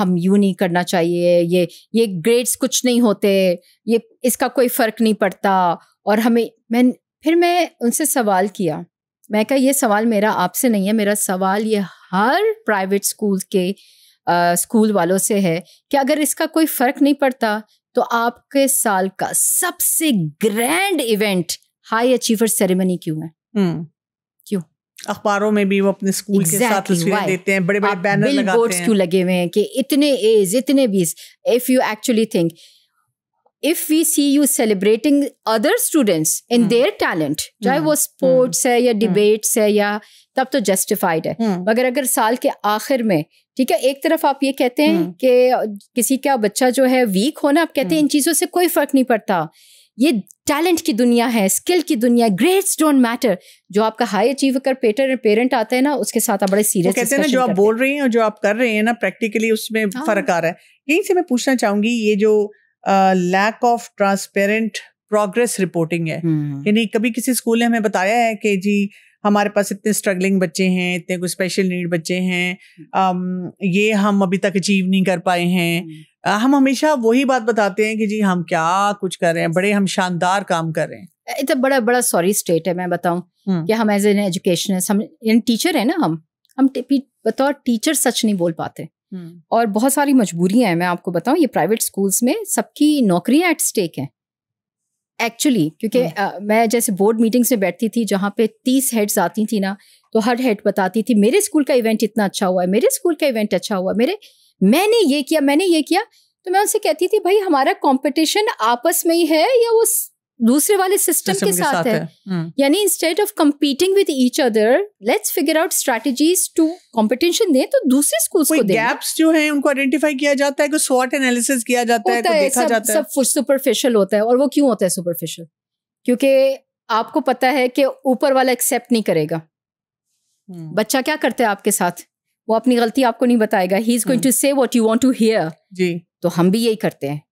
हम यू नहीं करना चाहिए ये ये ग्रेड्स कुछ नहीं होते ये इसका कोई फ़र्क नहीं पड़ता और हमें मैं फिर मैं उनसे सवाल किया मैं कहा ये सवाल मेरा आपसे नहीं है मेरा सवाल ये हर प्राइवेट स्कूल के स्कूल वालों से है कि अगर इसका कोई फ़र्क नहीं पड़ता तो आपके साल का सबसे grand event high achiever ceremony क्यों है हम्म। क्यों अखबारों में भी वो अपने स्कूल exactly, के साथ देते हैं बड़े बड़े बैनर लगाते हैं क्यों लगे हुए हैं कि इतने एज इतने बीस if you actually think if we see you celebrating other students in their talent चाहे वो स्पोर्ट्स है या डिबेट्स hmm. है या तब तो जस्टिफाइड है hmm. मगर अगर साल के आखिर में ठीक है एक तरफ आप ये कहते हैं hmm. कि किसी का बच्चा जो है वीक होना आप कहते हैं इन चीज़ों से कोई फर्क नहीं पड़ता ये टैलेंट की दुनिया है स्किल की दुनिया ग्रेट्स डोंट मैटर जो आपका हाई अचीव कर पेटर पेरेंट आते हैं ना उसके साथ आप बड़े सीरियस कहते हैं ना जो आप बोल रही हैं और जो आप कर रहे हैं ना प्रैक्टिकली उसमें हाँ। फर्क आ रहा है यहीं से मैं पूछना चाहूंगी ये जो lack of transparent progress reporting है हम्म। यानी कभी किसी स्कूल ने हमें बताया है कि जी हमारे पास इतने स्ट्रगलिंग बच्चे हैं इतने कोई स्पेशल नीड बच्चे हैं ये हम अभी तक अचीव नहीं कर पाए हैं हम्म। हम हमेशा वही बात बताते हैं कि जी हम क्या कुछ कर रहे हैं बड़े हम शानदार काम कर रहे हैं इतना बड़ा बड़ा सॉरी स्टेट है मैं बताऊं हम्म। कि हम एज एन एजुकेशनिस्ट हम टीचर है ना हम हम बतौर टीचर सच नहीं बोल पाते हम्म। और बहुत सारी मजबूरियां हैं मैं आपको बताऊं ये प्राइवेट स्कूल्स में सबकी नौकरियां एट स्टेक हैं एक्चुअली क्योंकि आ, हम्म। मैं जैसे बोर्ड मीटिंग में बैठती थी जहाँ पे तीस हेड्स आती थी ना तो हर हेड बताती थी मेरे स्कूल का इवेंट इतना अच्छा हुआ है मेरे स्कूल का इवेंट अच्छा हुआ मेरे मैंने ये किया मैंने ये किया तो मैं उनसे कहती थी भाई हमारा कंपटीशन आपस में ही है या वो दूसरे वाले सिस्टम के, के साथ, साथ है, है। हम्म। यानी instead of competing with each other let's figure out strategies to competition दें तो दूसरे स्कूल्स को गैप्स जो हैं उनको आइडेंटिफाई किया जाता है स्वॉट एनालिसिस किया जाता है, है देखा सब, जाता सब है सब सुपरफिशियल होता है और वो क्यों होता है सुपरफिशियल क्योंकि आपको पता है कि ऊपर वाला एक्सेप्ट नहीं करेगा हम्म। बच्चा क्या करता है आपके साथ वो अपनी गलती आपको नहीं बताएगा he is going to say what you want to hear जी तो हम भी यही करते हैं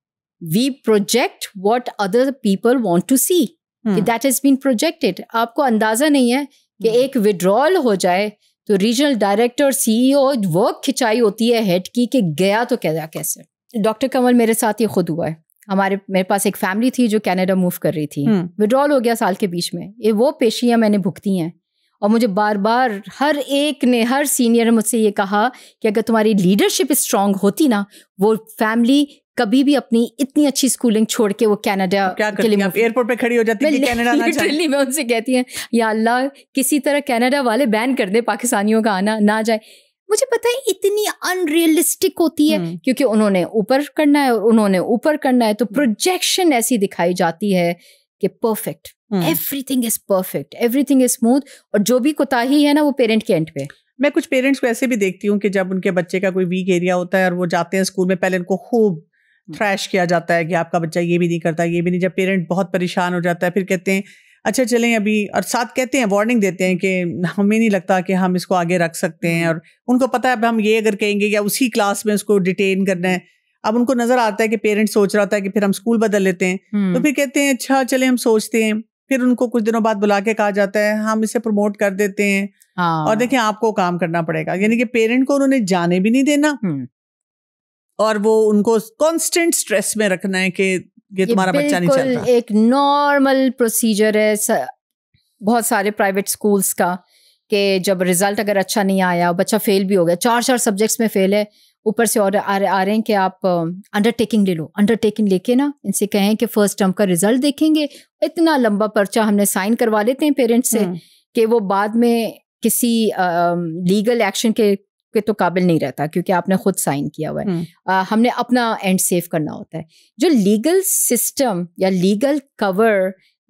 we project what other people want to see that is been projected आपको अंदाजा नहीं है कि hmm. एक विड्रॉल हो जाए तो रीजनल डायरेक्टर सीईओ वर्क खिंचाई होती है हेड की कि गया तो क्या कैसे डॉक्टर कमल मेरे साथ ये खुद हुआ है हमारे मेरे पास एक फैमिली थी जो कनाडा मूव कर रही थी विड्रॉल hmm. हो गया साल के बीच में ये वो पेशियां मैंने भुगती हैं और मुझे बार बार हर एक ने हर सीनियर ने मुझसे ये कहा कि अगर तुम्हारी लीडरशिप स्ट्रांग होती ना वो फैमिली कभी भी अपनी इतनी अच्छी स्कूलिंग छोड़ के वो तो कनाडा के लिए एयरपोर्ट पे खड़ी हो जाती है कनाडा लिटरली मैं उनसे कहती हैं या अल्लाह किसी तरह कनाडा वाले बैन कर दे पाकिस्तानियों का आना ना जाए मुझे पता है इतनी अनरियलिस्टिक होती है हम्म। क्योंकि उन्होंने ऊपर करना है और उन्होंने ऊपर करना है तो प्रोजेक्शन ऐसी दिखाई जाती है कि perfect everything is perfect everything is smooth और जो भी कोताही है ना वो पेरेंट के एंड पे मैं कुछ पेरेंट्स को ऐसे भी देखती हूँ कि जब उनके बच्चे का कोई वीक एरिया होता है और वो जाते हैं स्कूल में पहले उनको खूब थ्रैश hmm. किया जाता है कि आपका बच्चा ये भी नहीं करता ये भी नहीं जब पेरेंट बहुत परेशान हो जाता है फिर कहते हैं अच्छा चलें अभी और साथ कहते हैं वार्निंग देते हैं कि हमें नहीं लगता कि हम इसको आगे रख सकते हैं hmm. और उनको पता है अब हम ये अगर कहेंगे या उसी क्लास में उसको डिटेन करना है अब उनको नजर आता है कि पेरेंट्स सोच रहा था कि फिर हम स्कूल बदल लेते हैं hmm. तो फिर कहते हैं अच्छा चले हम सोचते हैं फिर उनको कुछ दिनों बाद बुला के कहा जाता है हम इसे प्रमोट कर देते हैं हाँ। और देखिए आपको काम करना पड़ेगा यानी कि पेरेंट को उन्होंने जाने भी नहीं देना और वो उनको कॉन्स्टेंट स्ट्रेस में रखना है कि ये तुम्हारा बच्चा नहीं चल रहा एक नॉर्मल प्रोसीजर है बहुत सारे प्राइवेट स्कूल्स का कि जब रिजल्ट अगर अच्छा नहीं आया बच्चा फेल भी हो गया चार चार सब्जेक्ट्स में फेल है ऊपर से और आ रहे हैं कि आप अंडरटेकिंग ले लो अंडरटेकिंग लेके ना इनसे कहें कि फर्स्ट टर्म का रिजल्ट देखेंगे इतना लंबा पर्चा हमने साइन करवा लेते हैं पेरेंट्स से हम्म। कि वो बाद में किसी लीगल एक्शन के के तो काबिल नहीं रहता क्योंकि आपने खुद साइन किया हुआ है हम्म। आ, हमने अपना एंड सेव करना होता है जो लीगल सिस्टम या लीगल कवर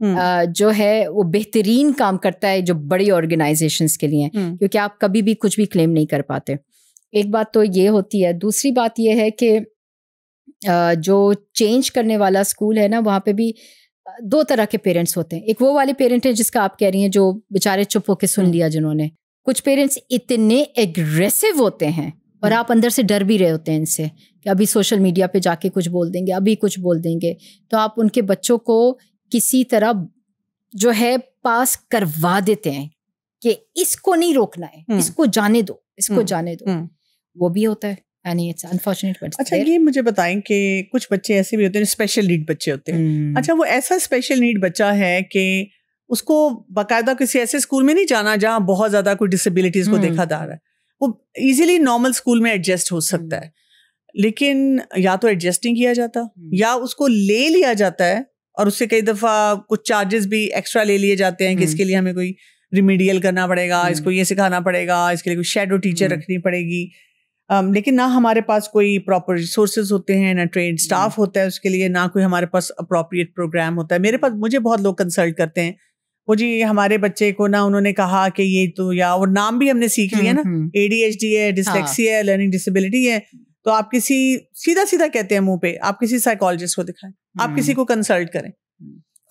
हम्म। जो है वो बेहतरीन काम करता है जो बड़ी ऑर्गेनाइजेशन के लिए हम्म। क्योंकि आप कभी भी कुछ भी क्लेम नहीं कर पाते एक बात तो ये होती है दूसरी बात ये है कि जो चेंज करने वाला स्कूल है ना वहाँ पे भी दो तरह के पेरेंट्स होते हैं एक वो वाले पेरेंट हैं जिसका आप कह रही हैं जो बेचारे चुप होके सुन लिया जिन्होंने कुछ पेरेंट्स इतने एग्रेसिव होते हैं और हम्म। आप अंदर से डर भी रहे होते हैं इनसे कि अभी सोशल मीडिया पे जाके कुछ बोल देंगे अभी कुछ बोल देंगे तो आप उनके बच्चों को किसी तरह जो है पास करवा देते हैं कि इसको नहीं रोकना है हम्म। इसको जाने दो इसको हम्म। जाने दो वो भी होता है इट्स अच्छा ये मुझे बताएं कि कुछ बच्चे ऐसे भी होते हैं स्पेशल नीड बच्चे होते हैं अच्छा वो ऐसा स्पेशल नीड बच्चा है कि उसको बाकायदा किसी ऐसे स्कूल में नहीं जाना जहाँ बहुत ज़्यादा कोई डिसेबिलिटीज़ को हम्म। देखा जा रहा है वो इजीली नॉर्मल स्कूल में एडजस्ट हो सकता है हम्म। लेकिन या तो एडजस्ट नहीं किया जाता हम्म। या उसको ले लिया जाता है और उससे कई दफ़ा कुछ चार्जेस भी एक्स्ट्रा ले लिए जाते हैं कि इसके लिए हमें कोई रिमेडियल करना पड़ेगा इसको ये सिखाना पड़ेगा इसके लिए कोई शेडो टीचर रखनी पड़ेगी आम, लेकिन ना हमारे पास कोई प्रॉपर रिसोर्सेज होते हैं ना ट्रेन स्टाफ होता है उसके लिए ना कोई हमारे पास अप्रोप्रिएट प्रोग्राम होता है मेरे पास मुझे बहुत लोग कंसल्ट करते हैं वो जी हमारे बच्चे को ना उन्होंने कहा कि ये तो या और नाम भी हमने सीख लिया हम्म, ना ए डी एच डी है है लर्निंग हाँ। डिसेबिलिटी है तो आप किसी सीधा सीधा कहते हैं मुंह पे आप किसी साइकोलॉजिस्ट को दिखाएं आप किसी हम्म। को कंसल्ट करें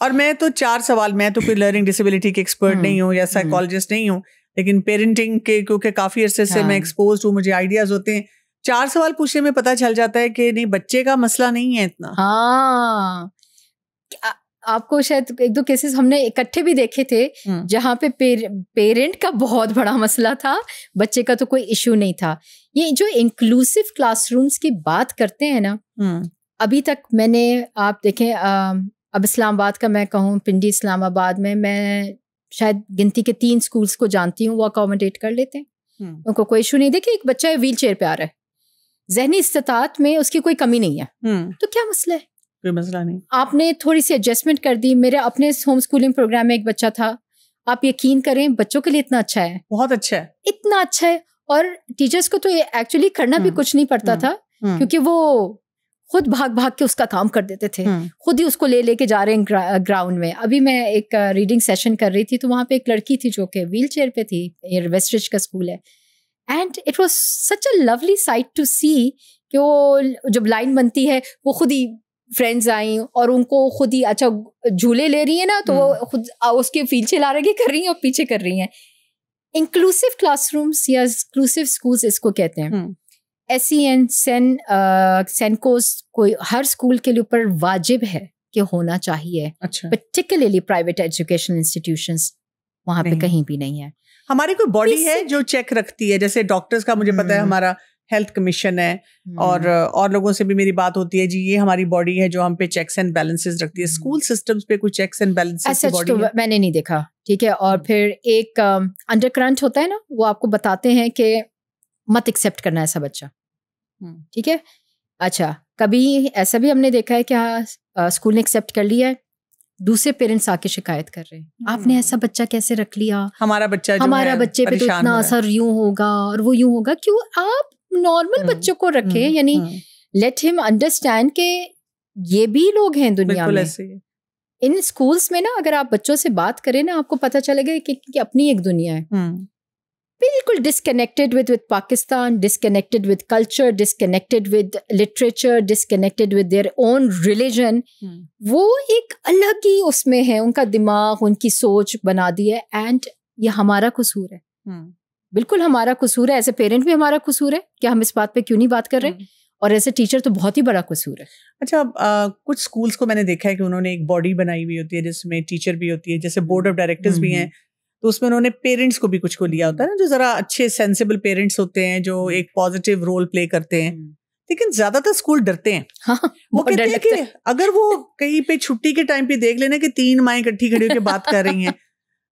और मैं तो चार सवाल मैं तो कोई लर्निंग डिसेबिलिटी के एक्सपर्ट नहीं हूँ या साइकोलॉजिस्ट हम्म। नहीं हूँ लेकिन पेरेंटिंग के क्योंकि काफी अरसे से मैं एक्सपोज हाँ। हूँ मुझे आइडियाज होते हैं चार सवाल पूछने में पता चल जाता है कि नहीं बच्चे का मसला नहीं है इतना हाँ आपको शायद एक दो केसेस हमने इकट्ठे भी देखे थे हम्म। जहाँ पे पेर, पेरेंट का बहुत बड़ा मसला था बच्चे का तो कोई इश्यू नहीं था ये जो इंक्लूसिव क्लासरूम्स की बात करते हैं ना हम्म। अभी तक मैंने आप देखें आ, अब इस्लामाबाद का मैं कहूँ पिंडी इस्लामाबाद में मैं शायद गिनती के तीन स्कूल्स को जानती हूँ वो अकोमोडेट कर लेते हैं हम्म। उनको कोई इशू नहीं देखे एक बच्चा व्हील चेयर पे आ रहा है जहनी इस्तात में उसकी कोई कमी नहीं है तो क्या मसला है कोई मसला नहीं आपने थोड़ी सी एडजस्टमेंट कर दी मेरे अपने होम स्कूलिंग प्रोग्राम में एक बच्चा था आप यकीन करें बच्चों के लिए इतना अच्छा है बहुत अच्छा है इतना अच्छा है और टीचर्स को तो ये एक्चुअली करना भी हम्म। कुछ नहीं पड़ता हम्म। था हम्म। क्योंकि वो खुद भाग भाग के उसका काम कर देते थे खुद ही उसको ले लेके जा रहे हैं ग्रा, ग्राउंड में अभी मैं एक रीडिंग सेशन कर रही थी तो वहाँ पे एक लड़की थी जो कि व्हील चेयर पे थी वेस्टरिज का स्कूल है and it was such a lovely sight to see कि वो जब लाइन बनती है वो खुद ही फ्रेंड्स आई और उनको खुद ही अच्छा झूले ले रही है ना तो वो हम्म। खुद उसके पीछे ला रही कर रही है और पीछे कर रही है इंक्लूसिव क्लासरूम्स या इंक्लूसिव स्कूल्स इसको कहते हैं एस सी एन सेन सेनकोस कोई हर स्कूल के लिए ऊपर वाजिब है कि होना चाहिए अच्छा पर्टिकुलरली प्राइवेट एजुकेशन इंस्टीट्यूशन वहाँ पे कहीं भी नहीं है हमारी कोई बॉडी है जो चेक रखती है जैसे डॉक्टर्स का मुझे पता है हम्म। हमारा हेल्थ कमीशन है और हम्म। और लोगों से भी मेरी बात होती है जी ये हमारी बॉडी है जो हम पे चेक्स एंड बैलेंसेस रखती है हम्म। स्कूल सिस्टम्स पे कुछ चेक्स एंड बैलेंसेस बॉडी तो मैंने नहीं देखा ठीक है और हम्म। फिर एक अंडर uh, होता है ना वो आपको बताते हैं कि मत एक्सेप्ट करना ऐसा बच्चा ठीक है अच्छा कभी ऐसा भी हमने देखा है कि हाँ स्कूल ने एक्सेप्ट कर लिया है दूसरे पेरेंट्स आके शिकायत कर रहे हैं आपने ऐसा बच्चा कैसे रख लिया हमारा बच्चा हमारा जो है, बच्चे पे तो इतना असर यूं होगा और वो यूं होगा क्यों आप नॉर्मल hmm. बच्चों को रखे hmm. यानी लेट हिम अंडरस्टैंड के ये भी लोग हैं दुनिया में इन स्कूल्स में ना अगर आप बच्चों से बात करें ना आपको पता चलेगा कि, कि अपनी एक दुनिया है hmm. बिल्कुल disconnected with with Pakistan disconnected with culture disconnected with literature disconnected with their own religion वो एक अलग ही उसमें है उनका दिमाग उनकी सोच बना दी है एंड ये हमारा कसूर है बिल्कुल हमारा कसूर है एज ए पेरेंट भी हमारा कसूर है क्या हम इस बात पे क्यों नहीं बात कर रहे हम्म। और ऐसे ए टीचर तो बहुत ही बड़ा कसूर है अच्छा आ, कुछ स्कूल्स को मैंने देखा है कि उन्होंने एक बॉडी बनाई हुई होती है जिसमें टीचर भी होती है जैसे बोर्ड ऑफ डायरेक्टर्स भी हम्म, हैं हम्म। तो उसमें उन्होंने पेरेंट्स को भी कुछ को लिया होता है ना जो जरा अच्छे सेंसिबल पेरेंट्स होते हैं जो एक पॉजिटिव रोल प्ले करते हैं लेकिन ज्यादातर स्कूल डरते हैं हाँ, हाँ वो कहते हैं कि अगर वो कहीं पे छुट्टी के टाइम पे देख लेना कि तीन माए इकट्ठी खड़ी होकर बात कर रही हैं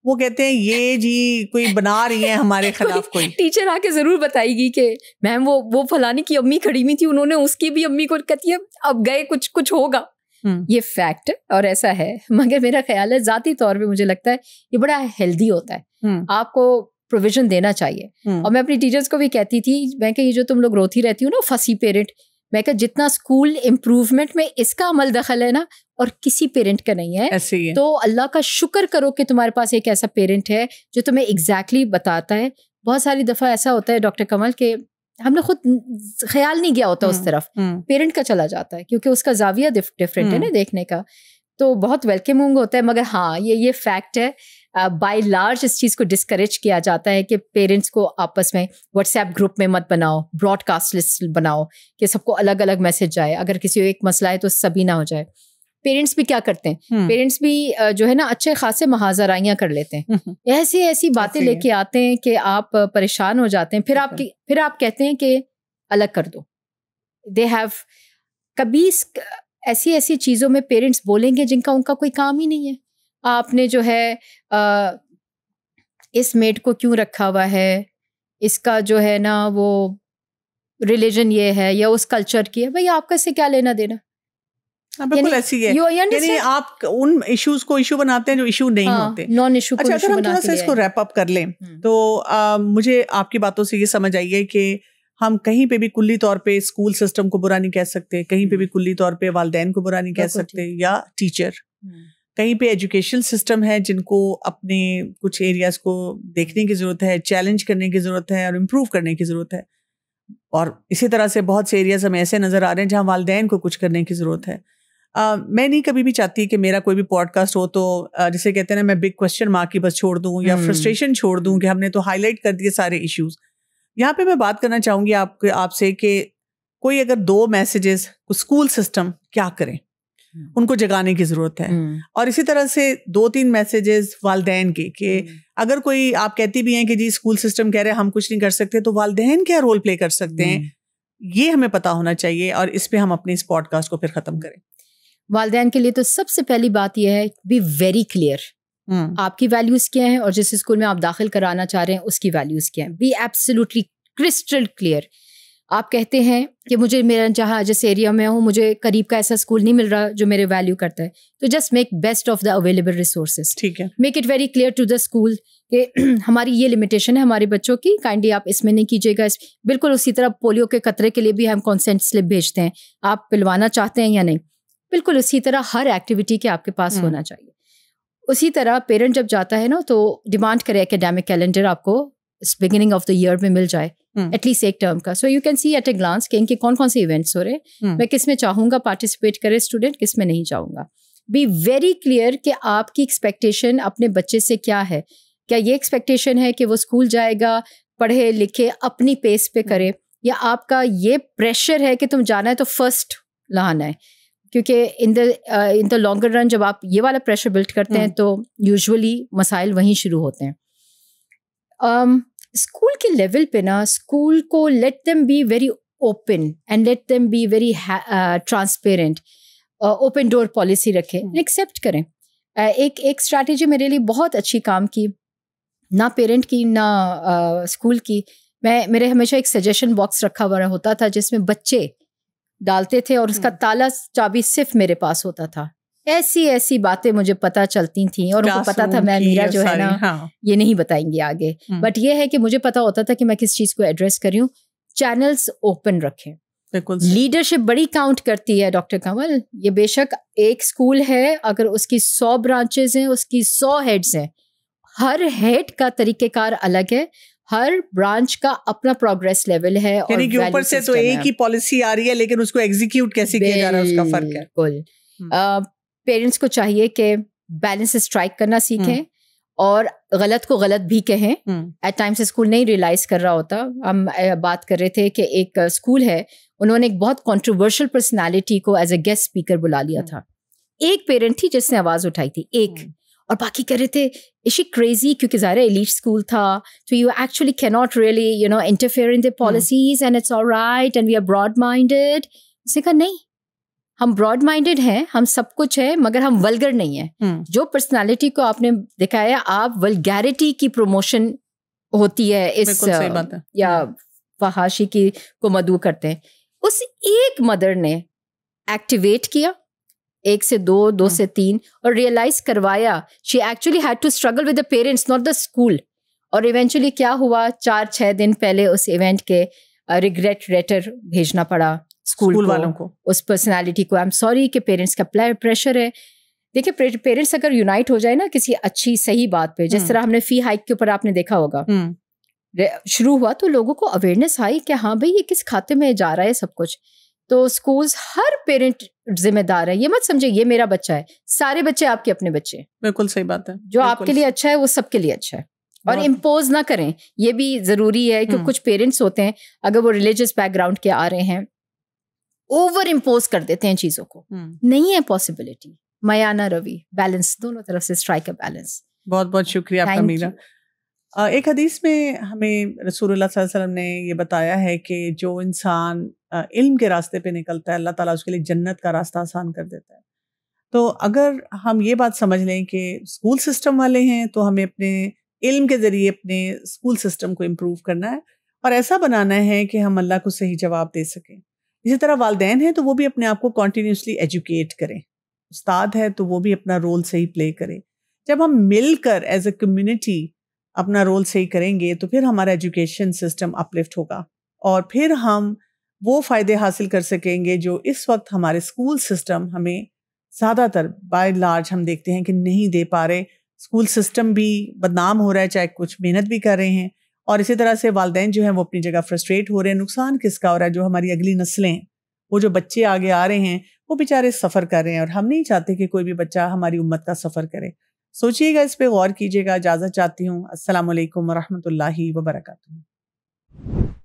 वो कहते हैं ये जी कोई बना रही है हमारे खिलाफ कोई टीचर आके जरूर बताएगी कि मैम वो वो फलानी की अम्मी खड़ी हुई थी उन्होंने उसकी भी अम्मी को कहती है अब गए कुछ कुछ होगा हम्म। ये फैक्ट और ऐसा है मगर मेरा ख्याल है जाती तौर पे मुझे लगता है ये बड़ा हेल्दी होता है हम्म। आपको प्रोविजन देना चाहिए हम्म। और मैं अपनी टीचर्स को भी कहती थी मैं कि ये जो तुम लोग रोती रहती हो ना फंसी पेरेंट मैं कहा जितना स्कूल इम्प्रूवमेंट में इसका अमल दखल है ना और किसी पेरेंट का नहीं है ऐसे है। तो अल्लाह का शुक्र करो कि तुम्हारे पास एक ऐसा पेरेंट है जो तुम्हें एग्जैक्टली exactly बताता है बहुत सारी दफ़ा ऐसा होता है डॉक्टर कमल के हमने खुद ख्याल नहीं गया होता उस हम्म, तरफ पेरेंट हम्म। का चला जाता है क्योंकि उसका जाविया डिफरेंट है ना हम्म। देखने का तो बहुत वेलकमिंग होता है मगर हाँ ये ये फैक्ट है बाय uh, लार्ज इस चीज़ को डिस्करेज किया जाता है कि पेरेंट्स को आपस में व्हाट्सएप ग्रुप में मत बनाओ ब्रॉडकास्ट लिस्ट बनाओ कि सबको अलग अलग मैसेज जाए अगर किसी को एक मसला है तो सभी ना हो जाए पेरेंट्स भी क्या करते हैं पेरेंट्स हम्म। भी जो है ना अच्छे खासे महाजराइयाँ कर लेते हैं हम्म। ऐसी ऐसी बातें लेके आते हैं कि आप परेशान हो जाते हैं फिर आप फिर आप कहते हैं कि अलग कर दो दे हैव कभी ऐसी ऐसी चीज़ों में पेरेंट्स बोलेंगे जिनका उनका कोई काम ही नहीं है आपने जो है आ, इस मेट को क्यों रखा हुआ है इसका जो है ना वो रिलीजन ये है या उस कल्चर की है भाई आपका इससे क्या लेना देना हाँ, हाँ, अच्छा, कर हम्म। तो मुझे आपकी बातों से ये समझ आई है कि हम कहीं पे भी कुल्ली तौर पे स्कूल सिस्टम को बुरा नहीं कह सकते कहीं पे भी हम्म। कुल्ली तौर पे वालदेन को बुरा नहीं कह सकते या टीचर कहीं पे एजुकेशन सिस्टम है जिनको अपने कुछ एरियाज को देखने की ज़रूरत है चैलेंज करने की ज़रूरत है और इम्प्रूव करने की ज़रूरत है और इसी तरह से बहुत से एरियाज हमें ऐसे नज़र आ रहे हैं जहाँ वालदेन को कुछ करने की ज़रूरत है आ, मैं नहीं कभी भी चाहती कि मेरा कोई भी पॉडकास्ट हो तो जैसे कहते हैं ना मैं बिग क्वेश्चन मार्क ही बस छोड़ दूँ या हम्म। फ्रस्ट्रेशन छोड़ दूँ कि हमने तो हाईलाइट कर दिए सारे इश्यूज़ यहाँ पे मैं बात करना चाहूँगी आपके आपसे कि कोई अगर दो मैसेजेस स्कूल सिस्टम क्या करें हम्म। उनको जगाने की जरूरत है हम्म। और इसी तरह से दो तीन मैसेजेस वालदेन के कि हम्म। अगर कोई आप कहती भी हैं कि जी स्कूल सिस्टम कह रहे हैं हम कुछ नहीं कर सकते तो वालदेन क्या रोल प्ले कर सकते हैं ये हमें पता होना चाहिए और इस पर हम अपने इस पॉडकास्ट को फिर खत्म करें वालदेन के लिए तो सबसे पहली बात यह है बी वेरी क्लियर आपकी वैल्यूज क्या है और जिस स्कूल में आप दाखिल कराना चाह रहे हैं उसकी वैल्यूज क्या है बी एब्सोल्युटली क्रिस्टल क्लियर आप कहते हैं कि मुझे मेरा जहाँ जिस एरिया में हूँ मुझे करीब का ऐसा स्कूल नहीं मिल रहा जो मेरे वैल्यू करता है तो just make best of the available resources ठीक है make it very clear to the school कि हमारी ये लिमिटेशन है हमारे बच्चों की काइंडली आप इसमें नहीं कीजिएगा इस बिल्कुल उसी तरह पोलियो के खतरे के लिए भी हम कॉन्सेंट स्लिप भेजते हैं आप पिलवाना चाहते हैं या नहीं बिल्कुल उसी तरह हर एक्टिविटी के आपके पास हम्म। होना चाहिए उसी तरह पेरेंट जब जाता है ना तो डिमांड करे एकेडमिक कैलेंडर आपको बिगिनिंग ऑफ द ईयर में मिल जाए एटलीस्ट hmm. एक टर्म का so you can see at a glance कि इनके कौन कौन से इवेंट्स हो रहे हैं hmm. मैं किस में चाहूंगा पार्टिसिपेट करे स्टूडेंट किस में नहीं चाहूंगा बी वेरी क्लियर कि आपकी एक्सपेक्टेशन अपने बच्चे से क्या है क्या ये एक्सपेक्टेशन है कि वो स्कूल जाएगा पढ़े लिखे अपनी पेस पे करे hmm. या आपका ये प्रेशर है कि तुम जाना है तो फर्स्ट लाना है क्योंकि in the in the longer run जब आप ये वाला प्रेशर बिल्ड करते हैं तो यूजुअली मसाइल वहीं शुरू होते हैं um, स्कूल के लेवल पे ना स्कूल को let them be very open and let them be very transparent open door policy रखें एक्सेप्ट हम्म। करें uh, एक एक स्ट्रैटेजी मेरे लिए बहुत अच्छी काम की ना पेरेंट की ना स्कूल uh, की मैं मेरे हमेशा एक सजेशन बॉक्स रखा हुआ होता था जिसमें बच्चे डालते थे और उसका हम्म। ताला चाबी सिर्फ मेरे पास होता था ऐसी ऐसी बातें मुझे पता चलती थी और उनको पता था मैं मीरा जो है ना हाँ। ये नहीं बताएंगी आगे हम्म। बट ये है कि मुझे पता होता था कि मैं किस चीज को एड्रेस कर चैनल्स ओपन रखें लीडरशिप बड़ी काउंट करती है डॉक्टर कंवल ये बेशक एक स्कूल है अगर उसकी सौ ब्रांचेस हैं उसकी सौ हेड्स हैं हर हेड का तरीकेकार अलग है हर ब्रांच का अपना प्रोग्रेस लेवल है और ऊपर से तो एक ही पॉलिसी आ रही है लेकिन उसको एग्जीक्यूट कैसे किया जा रहा है उसका फर्क है बिल्कुल हम्म। पेरेंट्स को चाहिए कि बैलेंस स्ट्राइक करना सीखें हम्म। और गलत को गलत भी कहें एट टाइम्स हम्म। स्कूल नहीं रियलाइज कर रहा होता हम बात कर रहे थे कि एक स्कूल है उन्होंने एक बहुत कंट्रोवर्शियल पर्सनालिटी को एज ए गेस्ट स्पीकर बुला लिया हम्म। था एक पेरेंट थी जिसने आवाज़ उठाई थी एक और बाकी कह रहे थे इशी क्रेजी क्योंकि ज़ाहिर एलीट स्कूल था तो you actually can not really you know interfere in the policies and it's all right and we are broad minded उसने कहा नहीं हम ब्रॉड माइंडेड हैं हम सब कुछ है मगर हम वलगर नहीं है हम्म। जो पर्सनालिटी को आपने दिखाया आप वलगैरिटी की प्रमोशन होती है इस है। या फहाशी की को मधु करते हैं उस एक मदर ने एक्टिवेट किया एक से दो दो हम्म। से तीन और रियलाइज करवाया she actually had to struggle with the parents not the school और इवेंचुअली क्या हुआ चार छः दिन पहले उस इवेंट के रिग्रेट लेटर भेजना पड़ा स्कूल वालों को उस पर्सनालिटी को आई एम सॉरी कि पेरेंट्स का प्रेशर है देखिए पेरेंट्स अगर यूनाइट हो जाए ना किसी अच्छी सही बात पे जिस हम्म। तरह हमने फी हाइक के ऊपर आपने देखा होगा हम्म। शुरू हुआ तो लोगों को अवेयरनेस आई कि हाँ भाई ये किस खाते में जा रहा है सब कुछ तो स्कूल्स हर पेरेंट जिम्मेदार है ये मत समझे ये मेरा बच्चा है सारे बच्चे आपके अपने बच्चे बिल्कुल सही बात है जो आपके लिए अच्छा है वो सबके लिए अच्छा है और इम्पोज ना करें ये भी जरूरी है कि हम्म। कुछ पेरेंट्स होते हैं अगर वो रिलीजियस बैकग्राउंड के आ रहे हैं ओवर इम्पोज कर देते हैं चीजों को हम्म। नहीं है पॉसिबिलिटी मयाना रवि बैलेंस दोनों तरफ से स्ट्राइक अ बैलेंस बहुत बहुत शुक्रिया आपका मीरा एक हदीस में हमें रसूलुल्लाह सल्लल्लाहु अलैहि वसल्लम ने ये बताया है कि जो इंसान इल्म के रास्ते पे निकलता है अल्लाह ताला उसके लिए जन्नत का रास्ता आसान कर देता है तो अगर हम ये बात समझ लें कि स्कूल सिस्टम वाले हैं तो हमें अपने इल्म के ज़रिए अपने स्कूल सिस्टम को इम्प्रूव करना है और ऐसा बनाना है कि हम अल्लाह को सही जवाब दे सकें इसी तरह वालदेन हैं तो वो भी अपने आप को कॉन्टीन्यूसली एजुकेट करें उस्ताद है तो वो भी अपना रोल सही प्ले करें जब हम मिलकर एज अ कम्युनिटी अपना रोल सही करेंगे तो फिर हमारा एजुकेशन सिस्टम अपलिफ्ट होगा और फिर हम वो फ़ायदे हासिल कर सकेंगे जो इस वक्त हमारे स्कूल सिस्टम हमें ज़्यादातर बाय लार्ज हम देखते हैं कि नहीं दे पा रहे स्कूल सिस्टम भी बदनाम हो रहा है चाहे कुछ मेहनत भी कर रहे हैं और इसी तरह से वालदे जो हैं वो अपनी जगह फ्रस्ट्रेट हो रहे हैं नुकसान किसका हो रहा है जो हमारी अगली नस्लें वो जो बच्चे आगे आ रहे हैं वो बेचारे सफ़र कर रहे हैं और हम नहीं चाहते कि कोई भी बच्चा हमारी उम्मत का सफ़र करे सोचिएगा इस पर गौर कीजिएगा इजाज़त चाहती हूँ असल वरहमल वर्का